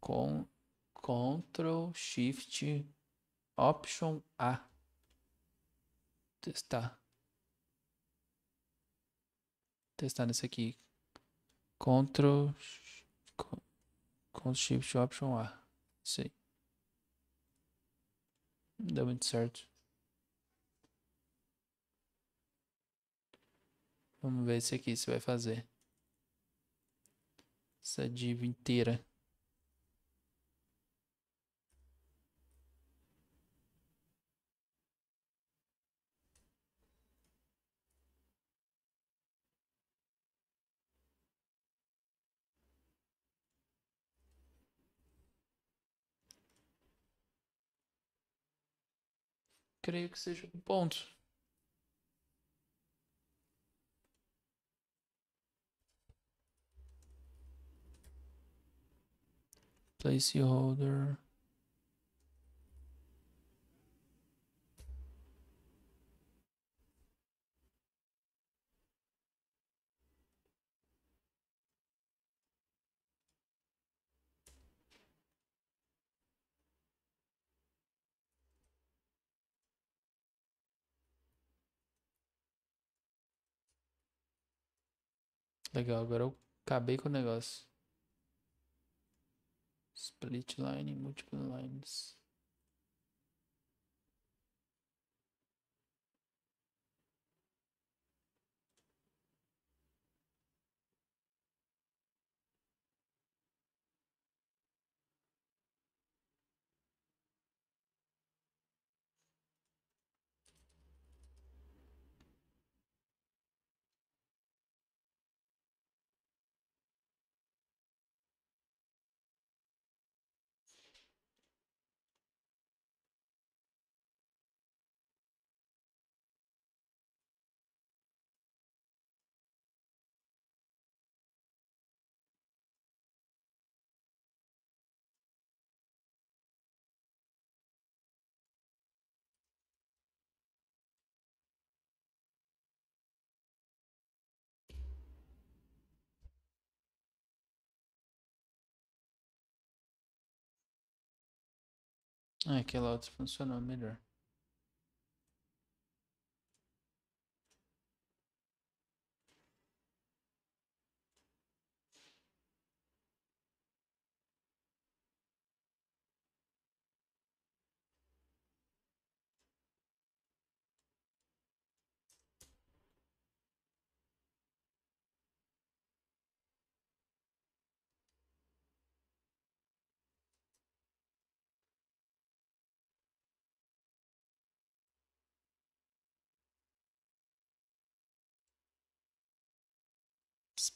Com Ctrl Shift Option A. Testar. Testar nesse aqui. Ctrl Ctrl Shift Option A. Isso aí. Não deu muito certo. Vamos ver esse aqui se vai fazer. Essa div inteira. creio que seja o ponto. Placeholder. Legal, agora eu acabei com o negócio. Split line, múltiplas lines. Ah, é, que a funcionou é melhor.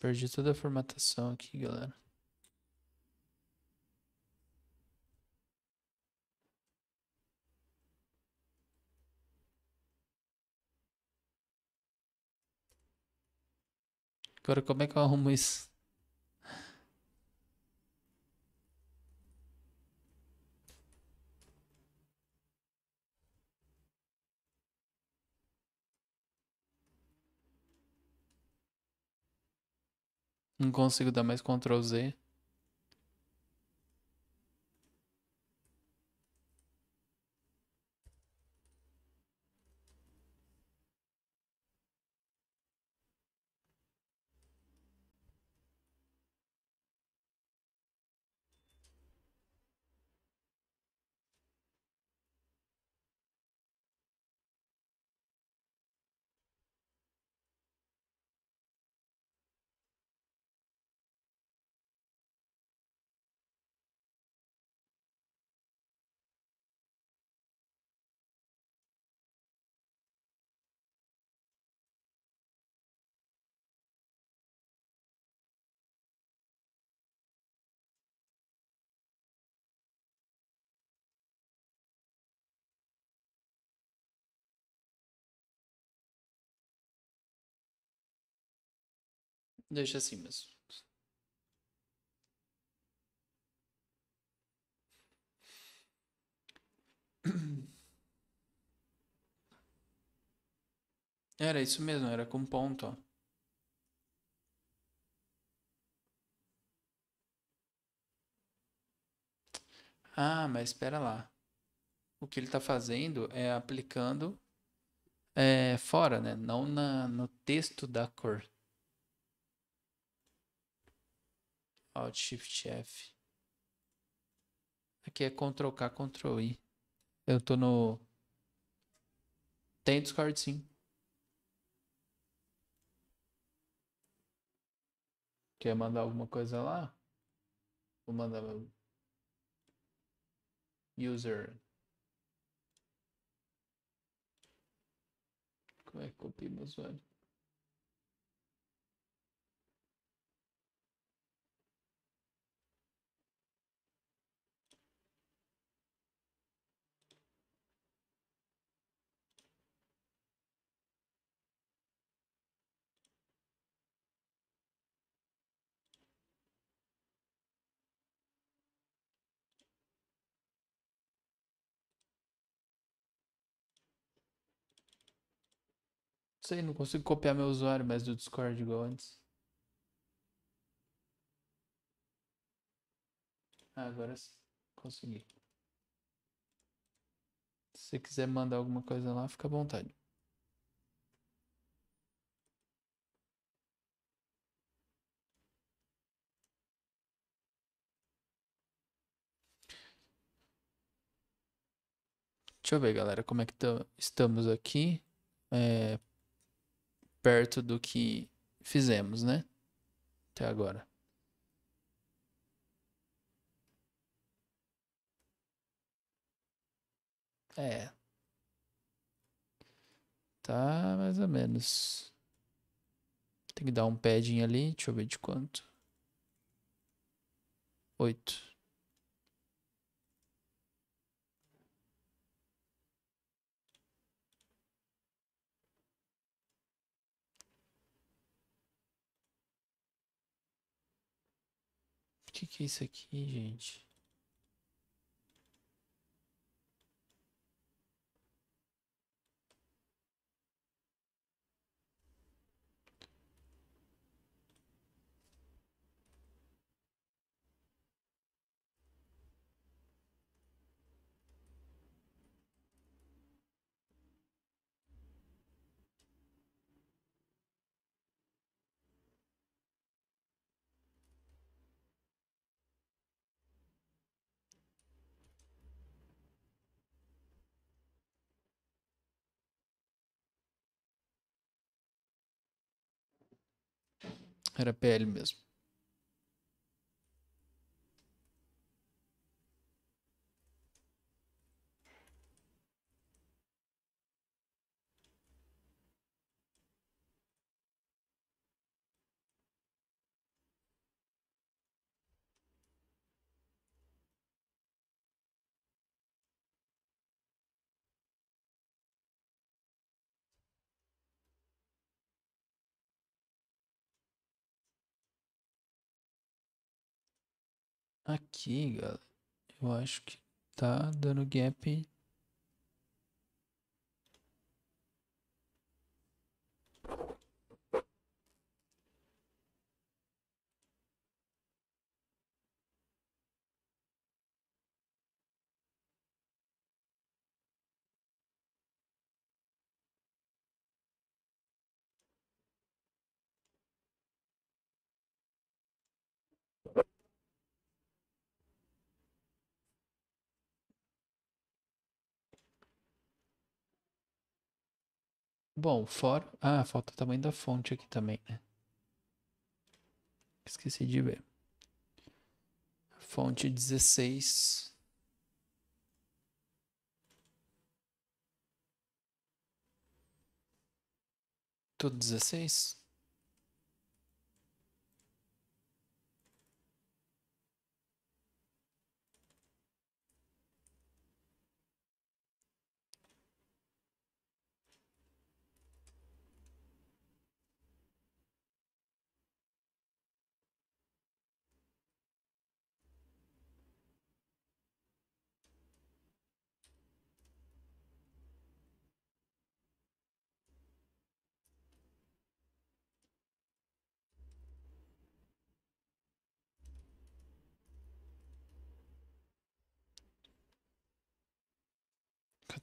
Perdi toda a formatação aqui, galera. Agora, como é que eu arrumo isso? Não consigo dar mais Ctrl Z. Deixa assim mesmo. <coughs> Era isso mesmo, era com ponto, Ah, mas espera lá. O que ele está fazendo é aplicando é, fora, né? Não na, no texto da cor. Alt Shift F. Aqui é Ctrl K, Ctrl I. Eu tô no. Tem Discord sim. Quer mandar alguma coisa lá? Vou mandar. User. Como é que copia meu usuário? sei, não consigo copiar meu usuário mais do Discord igual antes. Ah, agora sim, consegui. Se você quiser mandar alguma coisa lá, fica à vontade. Deixa eu ver, galera, como é que estamos aqui. É, perto do que fizemos, né? Até agora. É. Tá mais ou menos. Tem que dar um padding ali. Deixa eu ver de quanto. Oito. que, que é isso aqui, gente? Era PL mesmo. Aqui, galera, eu acho que tá dando gap Bom, fora. Ah, falta o tamanho da fonte aqui também, né? Esqueci de ver. Fonte 16. Tudo 16?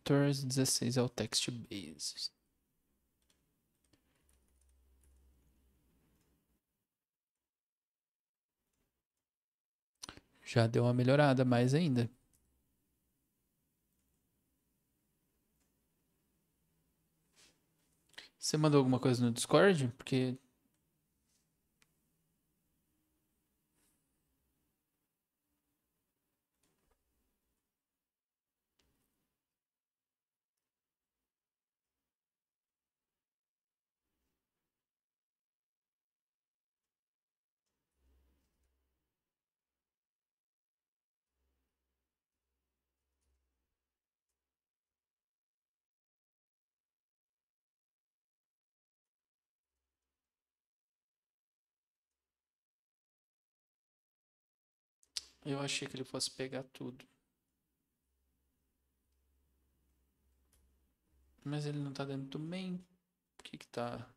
14, 16 é o Text Base. Já deu uma melhorada mais ainda. Você mandou alguma coisa no Discord? Porque Eu achei que ele fosse pegar tudo. Mas ele não tá dentro do main. O que que tá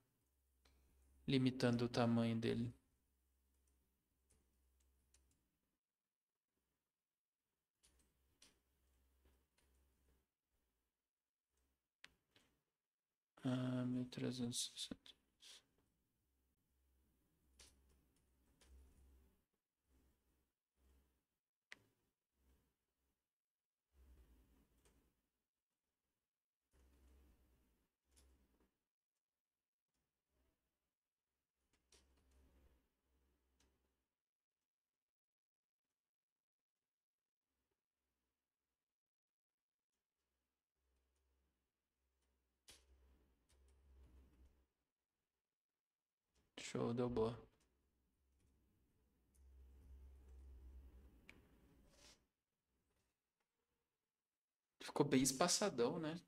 limitando o tamanho dele? Ah, 1360. Show, deu boa. Ficou bem espaçadão, né?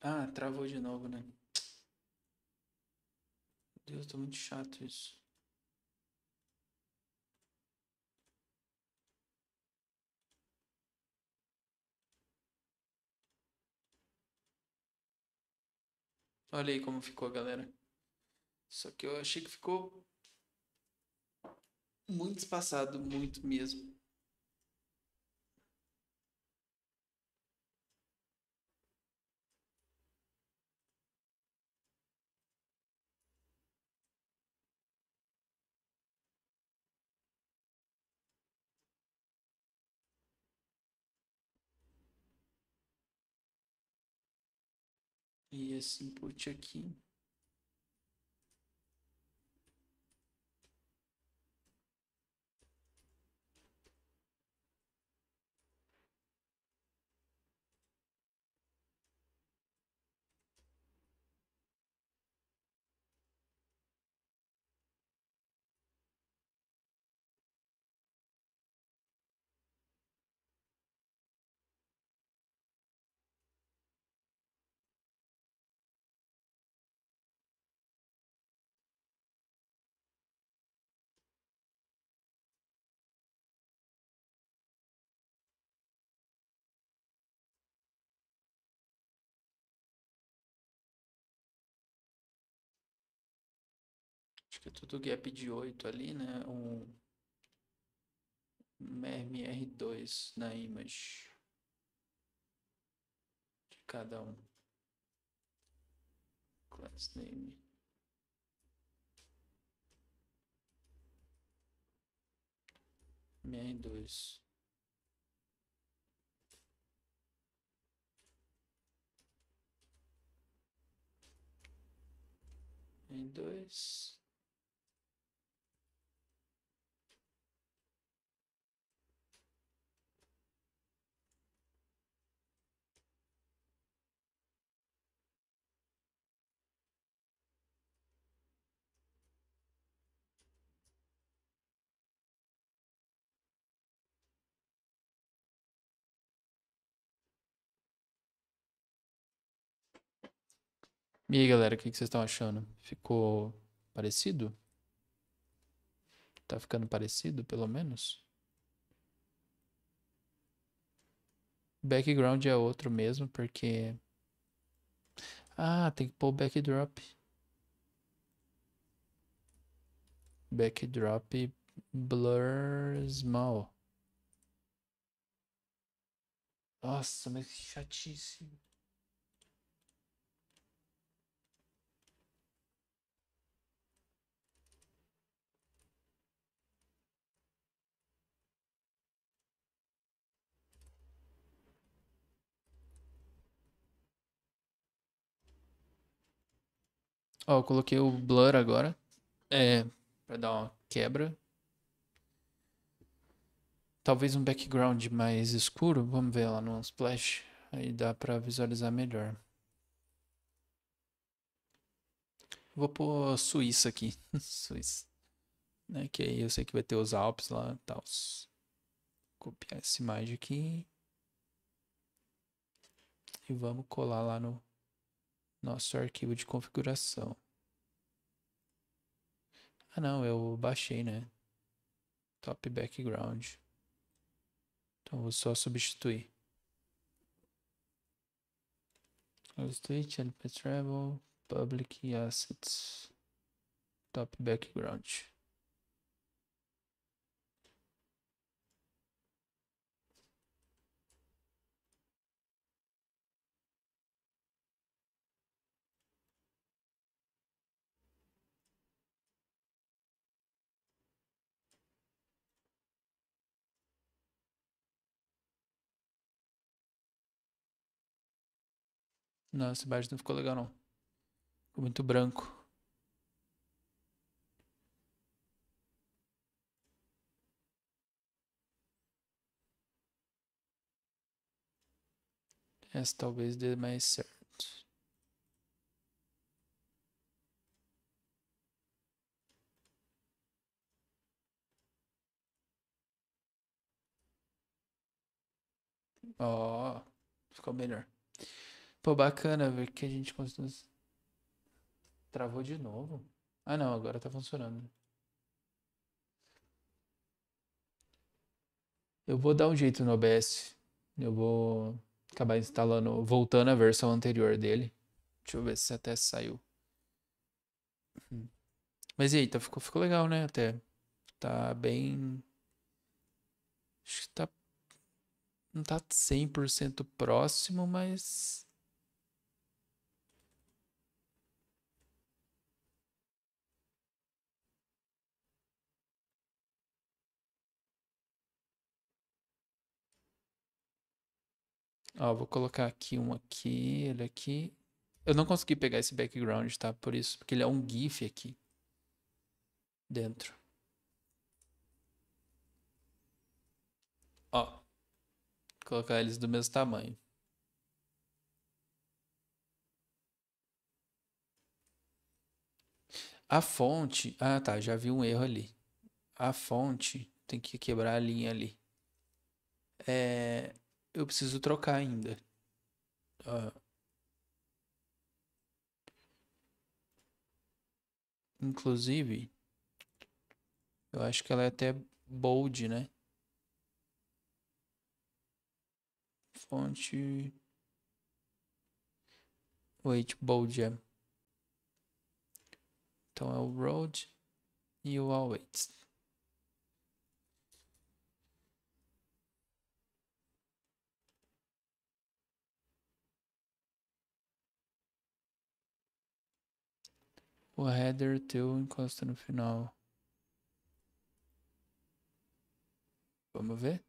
Ah, travou de novo, né? Deus, tá muito chato isso. Olha aí como ficou, galera. Só que eu achei que ficou muito espaçado, muito mesmo. E assim input aqui. tudo gap de 8 ali, né, um, um MR2 na image de cada um. Class name. MR2. em dois E aí, galera, o que, vocês estão achando? Ficou parecido? Tá ficando parecido, pelo menos? Background é outro mesmo, porque. Ah, tem que pôr o backdrop. Backdrop blur small. Nossa, mas que chatíssimo. Ó, eu coloquei o blur agora. É, pra dar uma quebra. Talvez um background mais escuro. Vamos ver lá no splash Aí dá pra visualizar melhor. Vou pôr Suíça aqui. <laughs> Suíça. Né, que aí eu sei que vai ter os Alpes lá e tal. Copiar essa imagem aqui. E vamos colar lá no nosso arquivo de configuração. Ah não, eu baixei, né? Top background. Então vou só substituir. Illustrate, LP Travel, Public Assets, Top Background. Não, esse bege não ficou legal, não. Ficou muito branco. Essa talvez dê mais certo. Ó, oh, ficou melhor. Pô, bacana ver que a gente conseguiu. Travou de novo? Ah, não, agora tá funcionando. Eu vou dar um jeito no OBS. Eu vou acabar instalando, voltando a versão anterior dele. Deixa eu ver se até saiu. Hum. Mas e aí, tá, ficou, ficou legal, né? Até. Tá bem. Acho que tá. Não tá 100% próximo, mas. Ó, vou colocar aqui um aqui, ele aqui. Eu não consegui pegar esse background, tá? Por isso, porque ele é um GIF aqui. Dentro. Ó. Vou colocar eles do mesmo tamanho. A fonte... Ah, tá. Já vi um erro ali. A fonte tem que quebrar a linha ali. É eu preciso trocar ainda. Uh, inclusive, eu acho que ela é até bold, né? Fonte. Wait, bold é. Então é o road e o always. O header teu encosta no final. Vamos ver?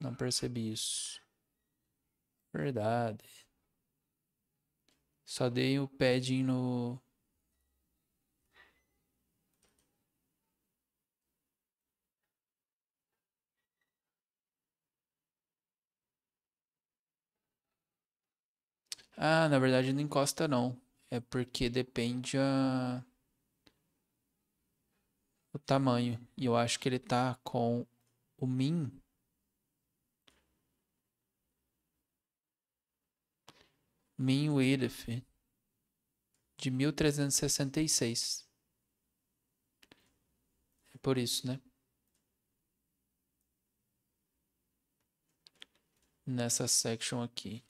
Não percebi isso. Verdade. Só dei o padding no... Ah, na verdade não encosta não. É porque depende a... o tamanho. E eu acho que ele tá com o min. Min Width de 1366. É por isso, né? Nessa section aqui.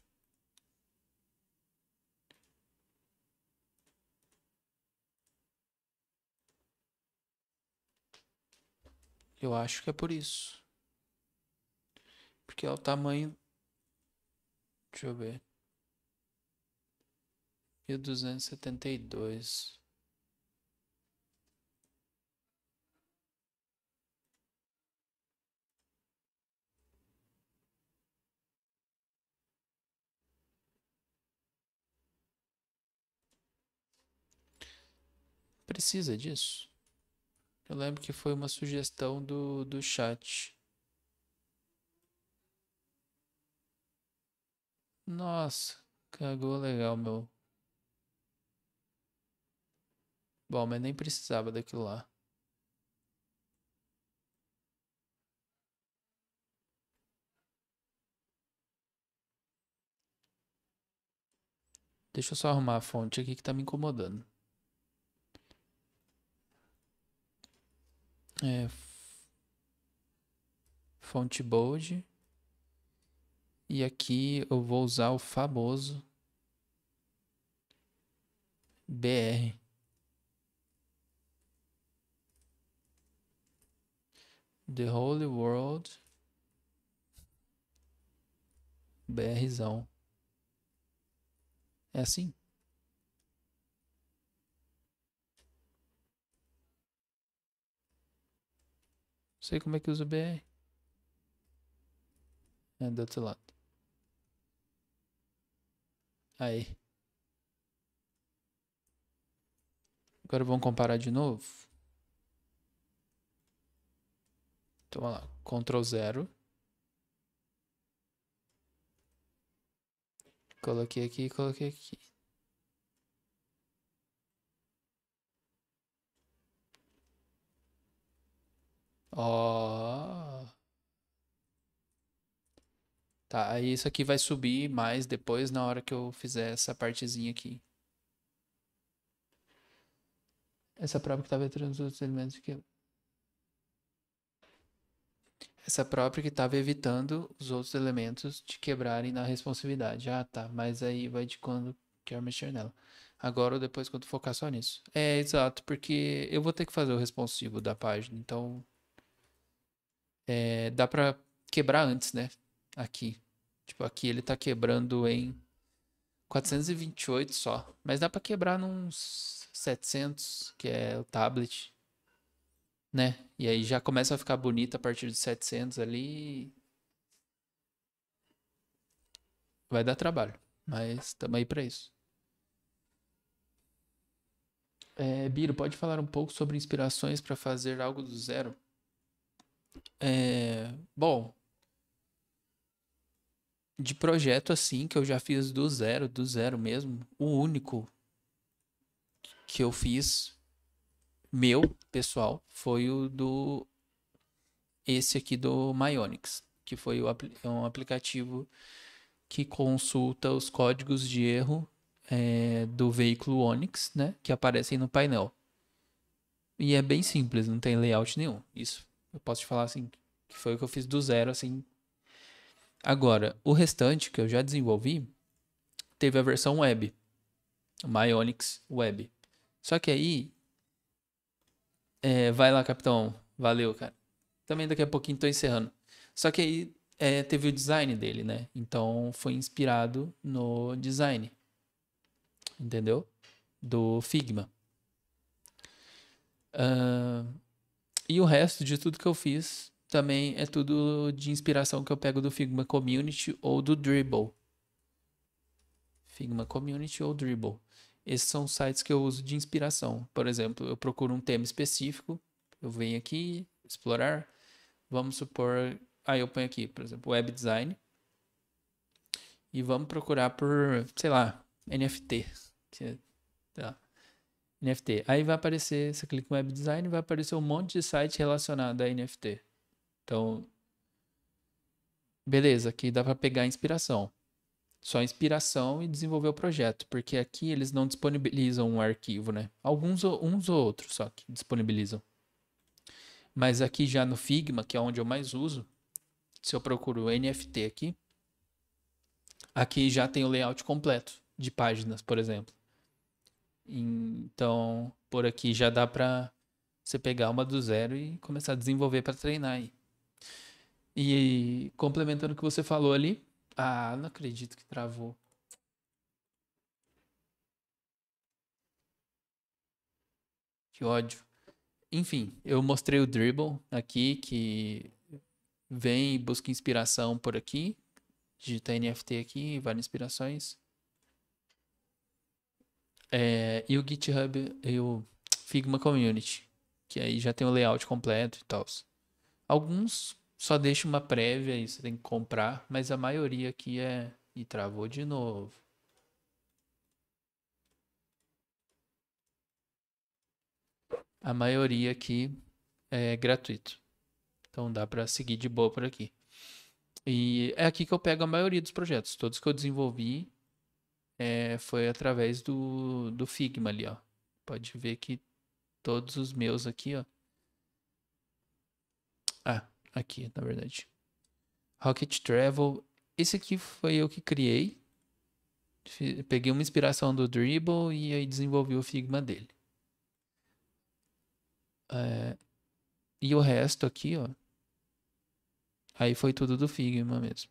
Eu acho que é por isso. Porque é o tamanho. Deixa eu ver. 1272. Precisa disso? Eu lembro que foi uma sugestão do, do chat. Nossa, cagou legal, meu. Bom, mas nem precisava daquilo lá. Deixa eu só arrumar a fonte aqui que tá me incomodando. É, fonte bold. E aqui eu vou usar o famoso BR. The Holy World. BRzão. É assim? sei como é que usa o BR. É do outro lado. Aí. Agora vamos comparar de novo. Então, vamos lá. Ctrl zero. Coloquei aqui, coloquei aqui. Ó. Tá, aí isso aqui vai subir mais depois na hora que eu fizer essa partezinha aqui. Essa própria que tá estava evitando os outros elementos que Essa própria que estava evitando os outros elementos de quebrarem na responsividade. Ah, tá, mas aí vai de quando quer mexer nela. Agora ou depois quando focar só nisso. É, exato, porque eu vou ter que fazer o responsivo da página, então é, dá para quebrar antes, né? Aqui. Tipo, aqui ele tá quebrando em 428 só. Mas dá para quebrar nos 700, que é o tablet. Né? E aí já começa a ficar bonita a partir de 700 ali. Vai dar trabalho, mas tamo aí para isso. É, Biro, pode falar um pouco sobre inspirações para fazer algo do zero? É, bom, de projeto assim que eu já fiz do zero, do zero mesmo, o único que eu fiz meu, pessoal, foi o do esse aqui do Myonix, que foi o, é um aplicativo que consulta os códigos de erro é, do veículo Onix, né, que aparecem no painel. E é bem simples, não tem layout nenhum. Isso eu posso te falar assim, que foi o que eu fiz do zero, assim. Agora, o restante que eu já desenvolvi, teve a versão web. Myonix Web. Só que aí. É, vai lá, capitão. Valeu, cara. Também daqui a pouquinho tô encerrando. Só que aí é, teve o design dele, né? Então foi inspirado no design. Entendeu? Do Figma. Uh, e o resto de tudo que eu fiz também é tudo de inspiração que eu pego do Figma Community ou do Dribble. Figma Community ou Dribble. Esses são sites que eu uso de inspiração. Por exemplo, eu procuro um tema específico, eu venho aqui, explorar. Vamos supor, aí eu ponho aqui, por exemplo, web design. E vamos procurar por, sei lá, NFT. É, sei lá. NFT. Aí vai aparecer, você clica em web design, vai aparecer um monte de site relacionado a NFT. Então, beleza, aqui dá para pegar inspiração. Só inspiração e desenvolver o projeto, porque aqui eles não disponibilizam um arquivo, né? Alguns uns ou outros só que disponibilizam. Mas aqui já no Figma, que é onde eu mais uso, se eu procuro NFT aqui, aqui já tem o layout completo de páginas, por exemplo. Então, por aqui já dá para você pegar uma do zero e começar a desenvolver para treinar aí. E complementando o que você falou ali, ah, não acredito que travou. Que ódio. Enfim, eu mostrei o dribble aqui que vem e busca inspiração por aqui. Digita NFT aqui, várias inspirações. É, e o GitHub e o Figma Community, que aí já tem o layout completo e tal. Alguns só deixa uma prévia e você tem que comprar, mas a maioria aqui é. E travou de novo. A maioria aqui é gratuito. Então dá para seguir de boa por aqui. E é aqui que eu pego a maioria dos projetos. Todos que eu desenvolvi é, foi através do, do Figma ali, ó. Pode ver que todos os meus aqui, ó. Ah, aqui, na verdade. Rocket Travel. Esse aqui foi eu que criei. Peguei uma inspiração do Dribble e aí desenvolvi o Figma dele. É, e o resto aqui, ó. Aí foi tudo do Figma mesmo.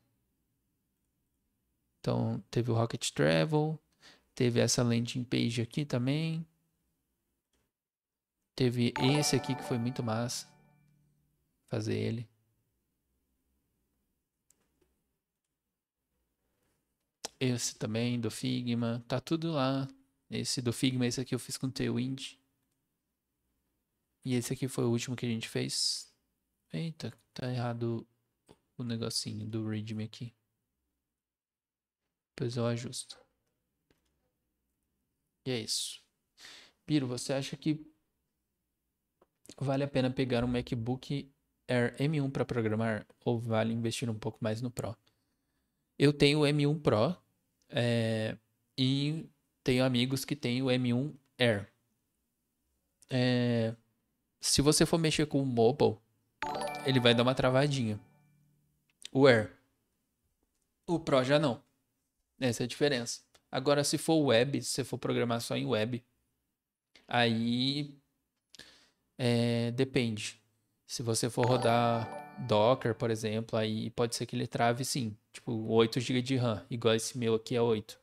Então, teve o Rocket Travel, teve essa landing page aqui também. Teve esse aqui que foi muito massa fazer ele. Esse também do Figma, tá tudo lá. Esse do Figma, esse aqui eu fiz com Tailwind. E esse aqui foi o último que a gente fez. Eita, tá errado o negocinho do readme aqui. Depois é, eu ajusto. E é isso. Piro, você acha que vale a pena pegar um MacBook Air M1 para programar ou vale investir um pouco mais no Pro? Eu tenho o M1 Pro é, e tenho amigos que têm o M1 Air. É, se você for mexer com o mobile, ele vai dar uma travadinha. O Air. O Pro já não. Essa é a diferença. Agora, se for web, se você for programar só em web, aí é, depende. Se você for rodar Docker, por exemplo, aí pode ser que ele trave sim. Tipo, 8 GB de RAM, igual esse meu aqui é 8.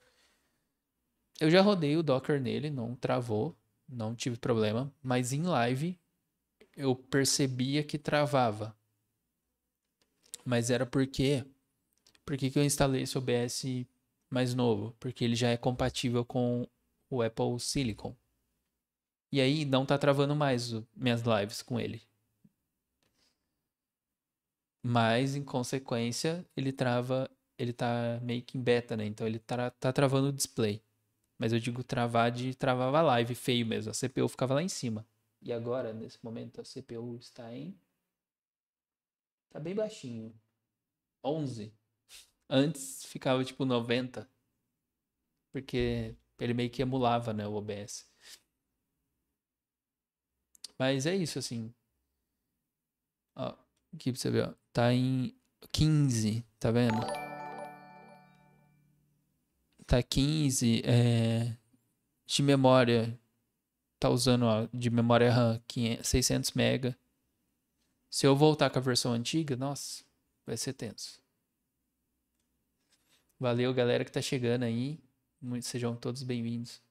Eu já rodei o Docker nele, não travou, não tive problema. Mas em live, eu percebia que travava. Mas era porque... Por que eu instalei esse OBS mais novo, porque ele já é compatível com o Apple Silicon. E aí não tá travando mais minhas lives com ele. Mas em consequência, ele trava, ele tá meio que em beta, né? Então ele tá, tá travando o display. Mas eu digo travar de travava a live feio mesmo, a CPU ficava lá em cima. E agora, nesse momento, a CPU está em tá bem baixinho. 11. Antes ficava tipo 90. Porque ele meio que emulava, né, o OBS. Mas é isso, assim. Ó, aqui pra você ver, ó. Tá em 15, tá vendo? Tá 15, é... De memória. Tá usando, ó, de memória RAM 500, 600 MB. Se eu voltar com a versão antiga, nossa, vai ser tenso. Valeu, galera que tá chegando aí. sejam todos bem-vindos.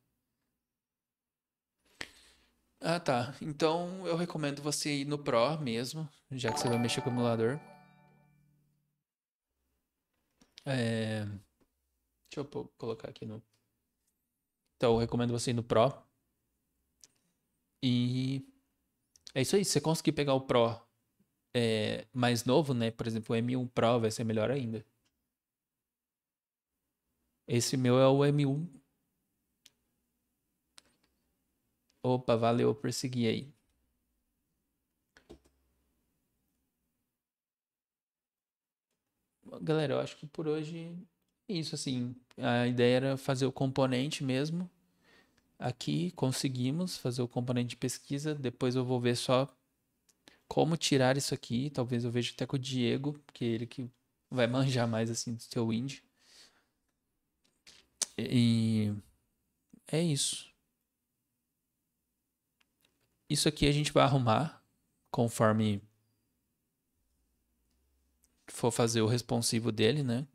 Ah, tá. Então eu recomendo você ir no Pro mesmo, já que você vai mexer com o emulador. É... Deixa eu colocar aqui no. Então eu recomendo você ir no Pro. E é isso aí. Se você conseguir pegar o Pro é, mais novo, né? Por exemplo, o M1 Pro vai ser melhor ainda. Esse meu é o M1. Opa, valeu por seguir aí. Galera, eu acho que por hoje é isso assim. A ideia era fazer o componente mesmo. Aqui conseguimos fazer o componente de pesquisa. Depois eu vou ver só como tirar isso aqui. Talvez eu veja até com o Diego, que é ele que vai <laughs> manjar mais assim do seu indie. E é isso. Isso aqui a gente vai arrumar conforme for fazer o responsivo dele, né?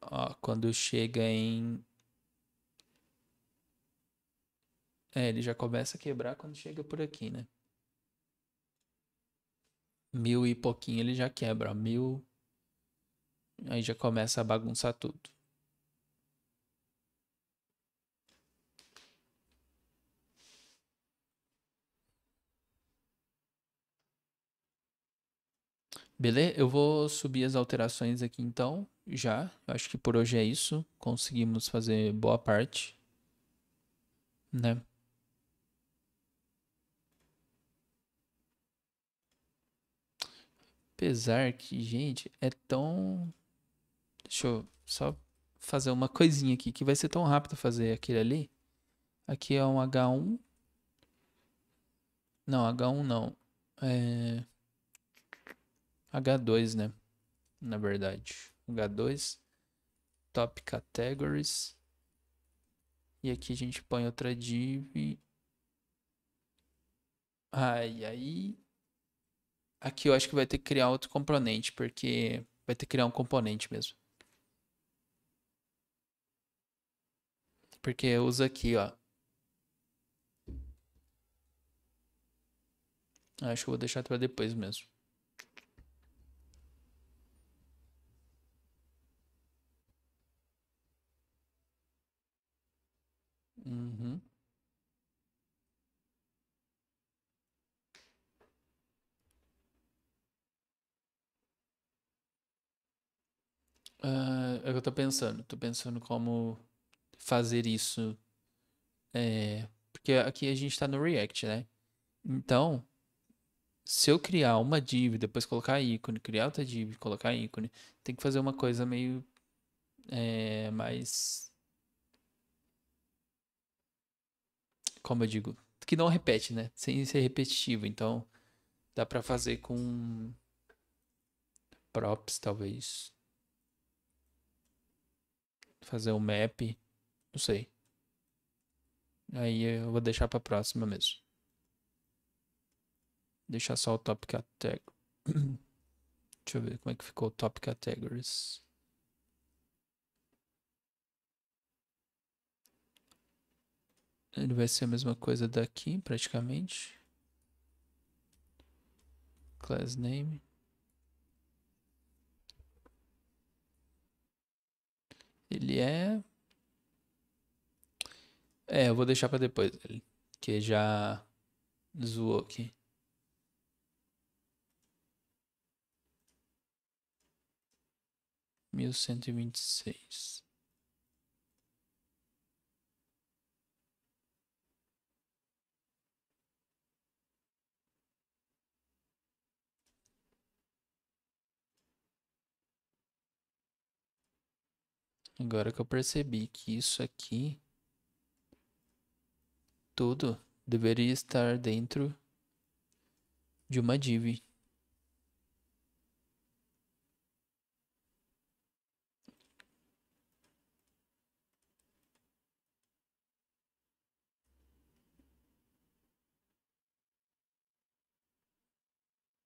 Ó, quando chega em. É, ele já começa a quebrar quando chega por aqui, né? Mil e pouquinho ele já quebra, Mil Aí já começa a bagunçar tudo. Beleza? Eu vou subir as alterações aqui então, já. Acho que por hoje é isso. Conseguimos fazer boa parte. Né? Apesar que, gente, é tão Deixa eu só fazer uma coisinha aqui, que vai ser tão rápido fazer aquele ali. Aqui é um H1. Não, H1 não. É... H2, né? Na verdade. H2. Top Categories. E aqui a gente põe outra div. Ai, aí. Aqui eu acho que vai ter que criar outro componente, porque vai ter que criar um componente mesmo. Porque eu uso aqui, ó. Acho que vou deixar para depois mesmo. Uhum. Uh, é o que eu tô pensando. Tô pensando como fazer isso. É, porque aqui a gente está no React, né? Então, se eu criar uma div, depois colocar ícone, criar outra div, colocar ícone, tem que fazer uma coisa meio é, mais. Como eu digo? Que não repete, né? Sem ser repetitivo. Então, dá para fazer com props, talvez. Fazer um map. Não sei. Aí eu vou deixar pra próxima mesmo. Deixar só o top category. <clears throat> Deixa eu ver como é que ficou o top categories. Ele vai ser a mesma coisa daqui, praticamente. Class name. Ele é é, eu vou deixar pra depois, que já zoou aqui. mil cento e vinte e seis Agora que eu percebi que isso aqui tudo deveria estar dentro de uma div.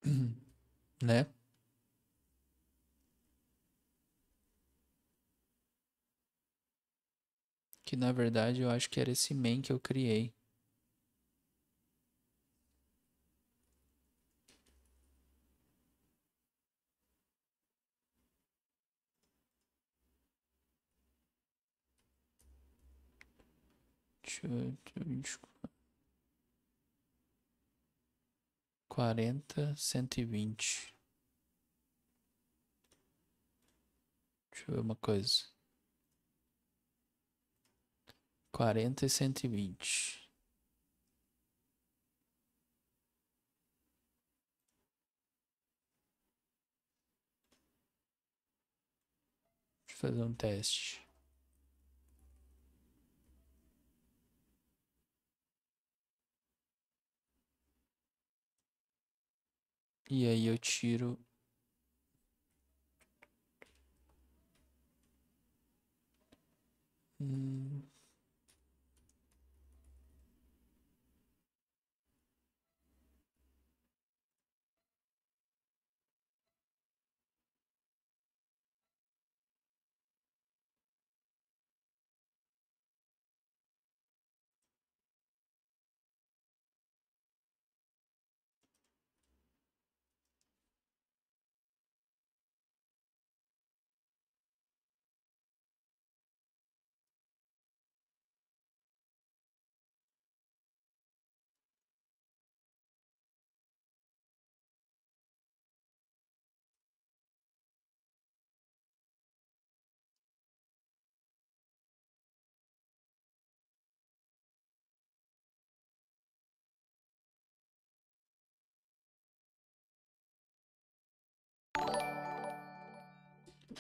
<clears throat> né? Que na verdade eu acho que era esse main que eu criei. quarenta, cento e vinte. Deixa eu ver uma coisa. Quarenta e cento e vinte. Deixa eu fazer um teste. E aí eu tiro Hum.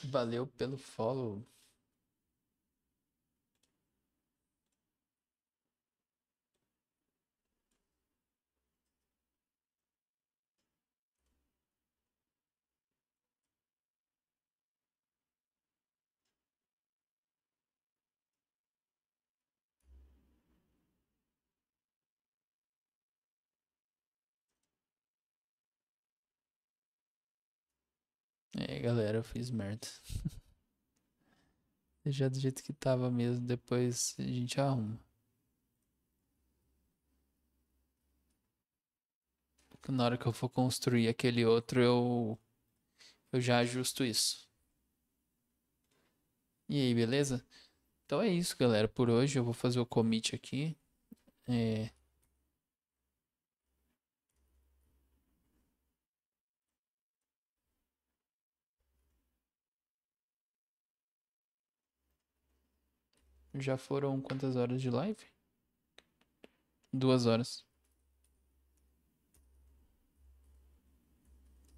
Valeu pelo follow. galera, eu fiz merda. já <laughs> do jeito que tava mesmo, depois a gente arruma. Porque na hora que eu for construir aquele outro, eu, eu já ajusto isso. E aí, beleza? Então é isso, galera. Por hoje eu vou fazer o commit aqui. É, Já foram quantas horas de live? Duas horas.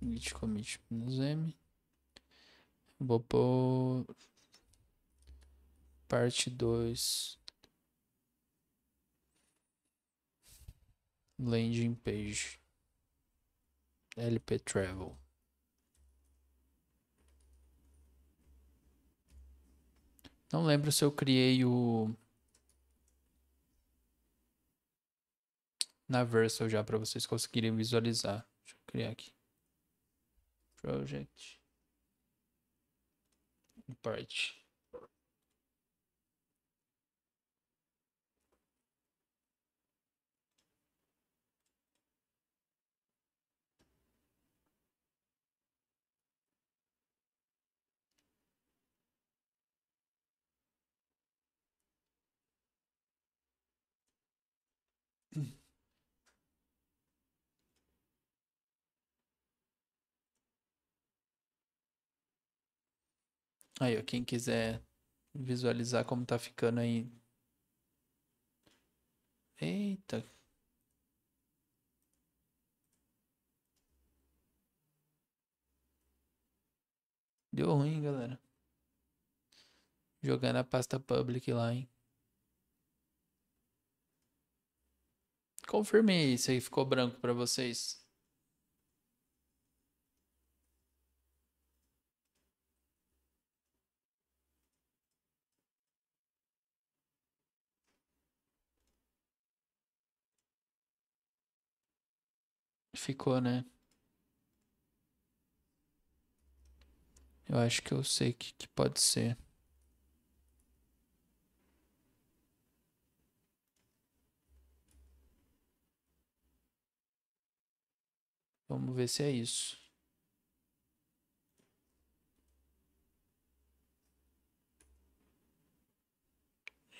Git commit menos M. Vou pôr parte 2. Landing page. LP Travel. Não lembro se eu criei o. Na Versal já para vocês conseguirem visualizar. Deixa eu criar aqui. Project. Part. Aí, ó, quem quiser visualizar como tá ficando aí. Eita. Deu ruim, galera. Jogando a pasta public lá, hein. Confirmei isso aí ficou branco para vocês. ficou, né? Eu acho que eu sei que, que pode ser. Vamos ver se é isso.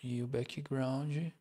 E o background.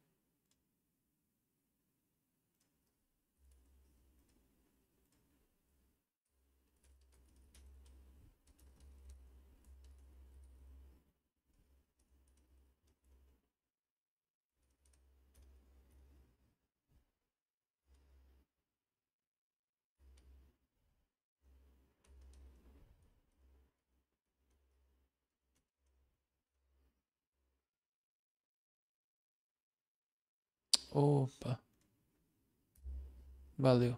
Opa. Valeu.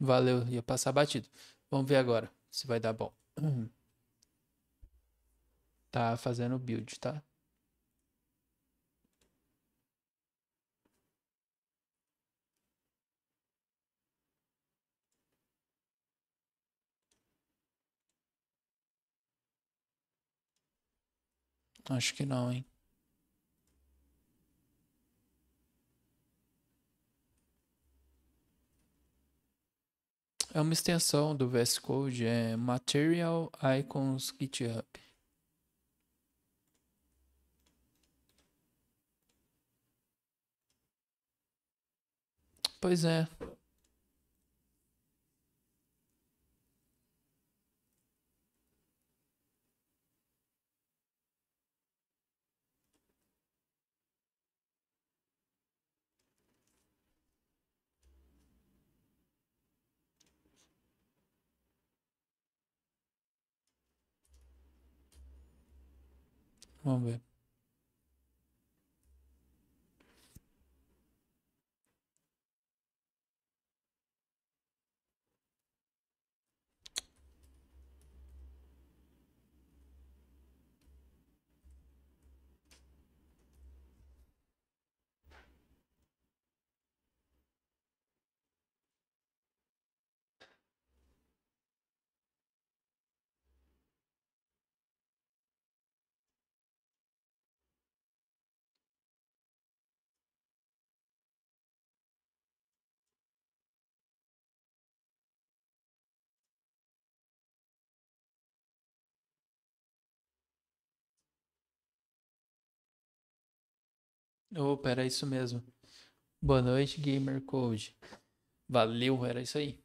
Valeu, ia passar batido. Vamos ver agora se vai dar bom. <clears throat> Tá fazendo build, tá? Acho que não, hein? É uma extensão do VS Code, é Material Icons GitHub. Pois é. Vamos ver. Opa, era isso mesmo. Boa noite, Gamer Code. Valeu, era isso aí.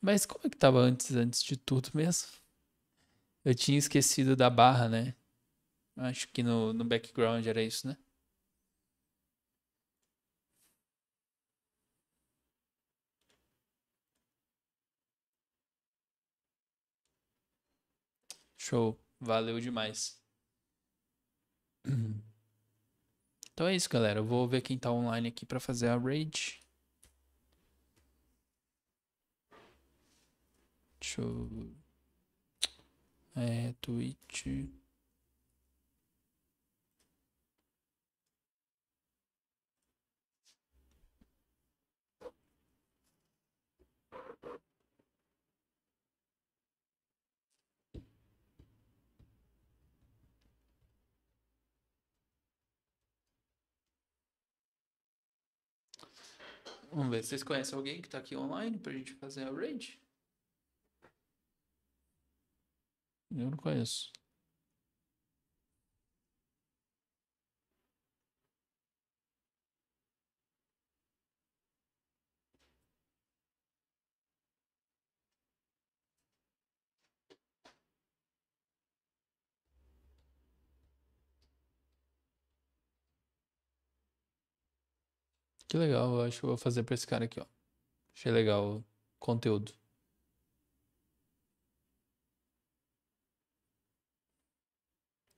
Mas como é que tava antes, antes de tudo mesmo? Eu tinha esquecido da barra, né? Acho que no, no background era isso, né? Show. Valeu demais. <clears throat> Então é isso, galera. Eu vou ver quem tá online aqui para fazer a raid. Deixa eu... É, Twitch... Vamos ver, vocês conhecem alguém que está aqui online para a gente fazer a raid? Eu não conheço. que legal, eu acho que eu vou fazer pra esse cara aqui, ó. Achei legal o conteúdo.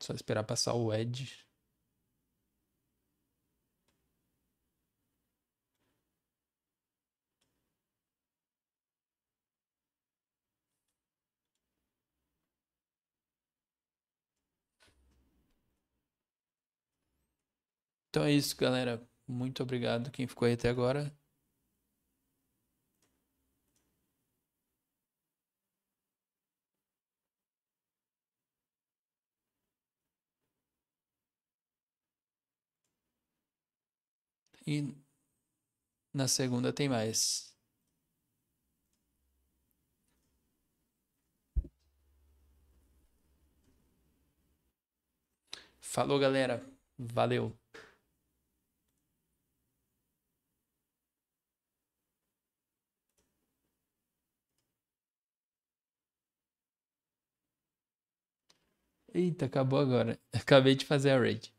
Só esperar passar o Edge. Então é isso, galera. Muito obrigado quem ficou aí até agora. E na segunda tem mais. Falou, galera. Valeu. Eita, acabou agora. <laughs> Acabei de fazer a raid.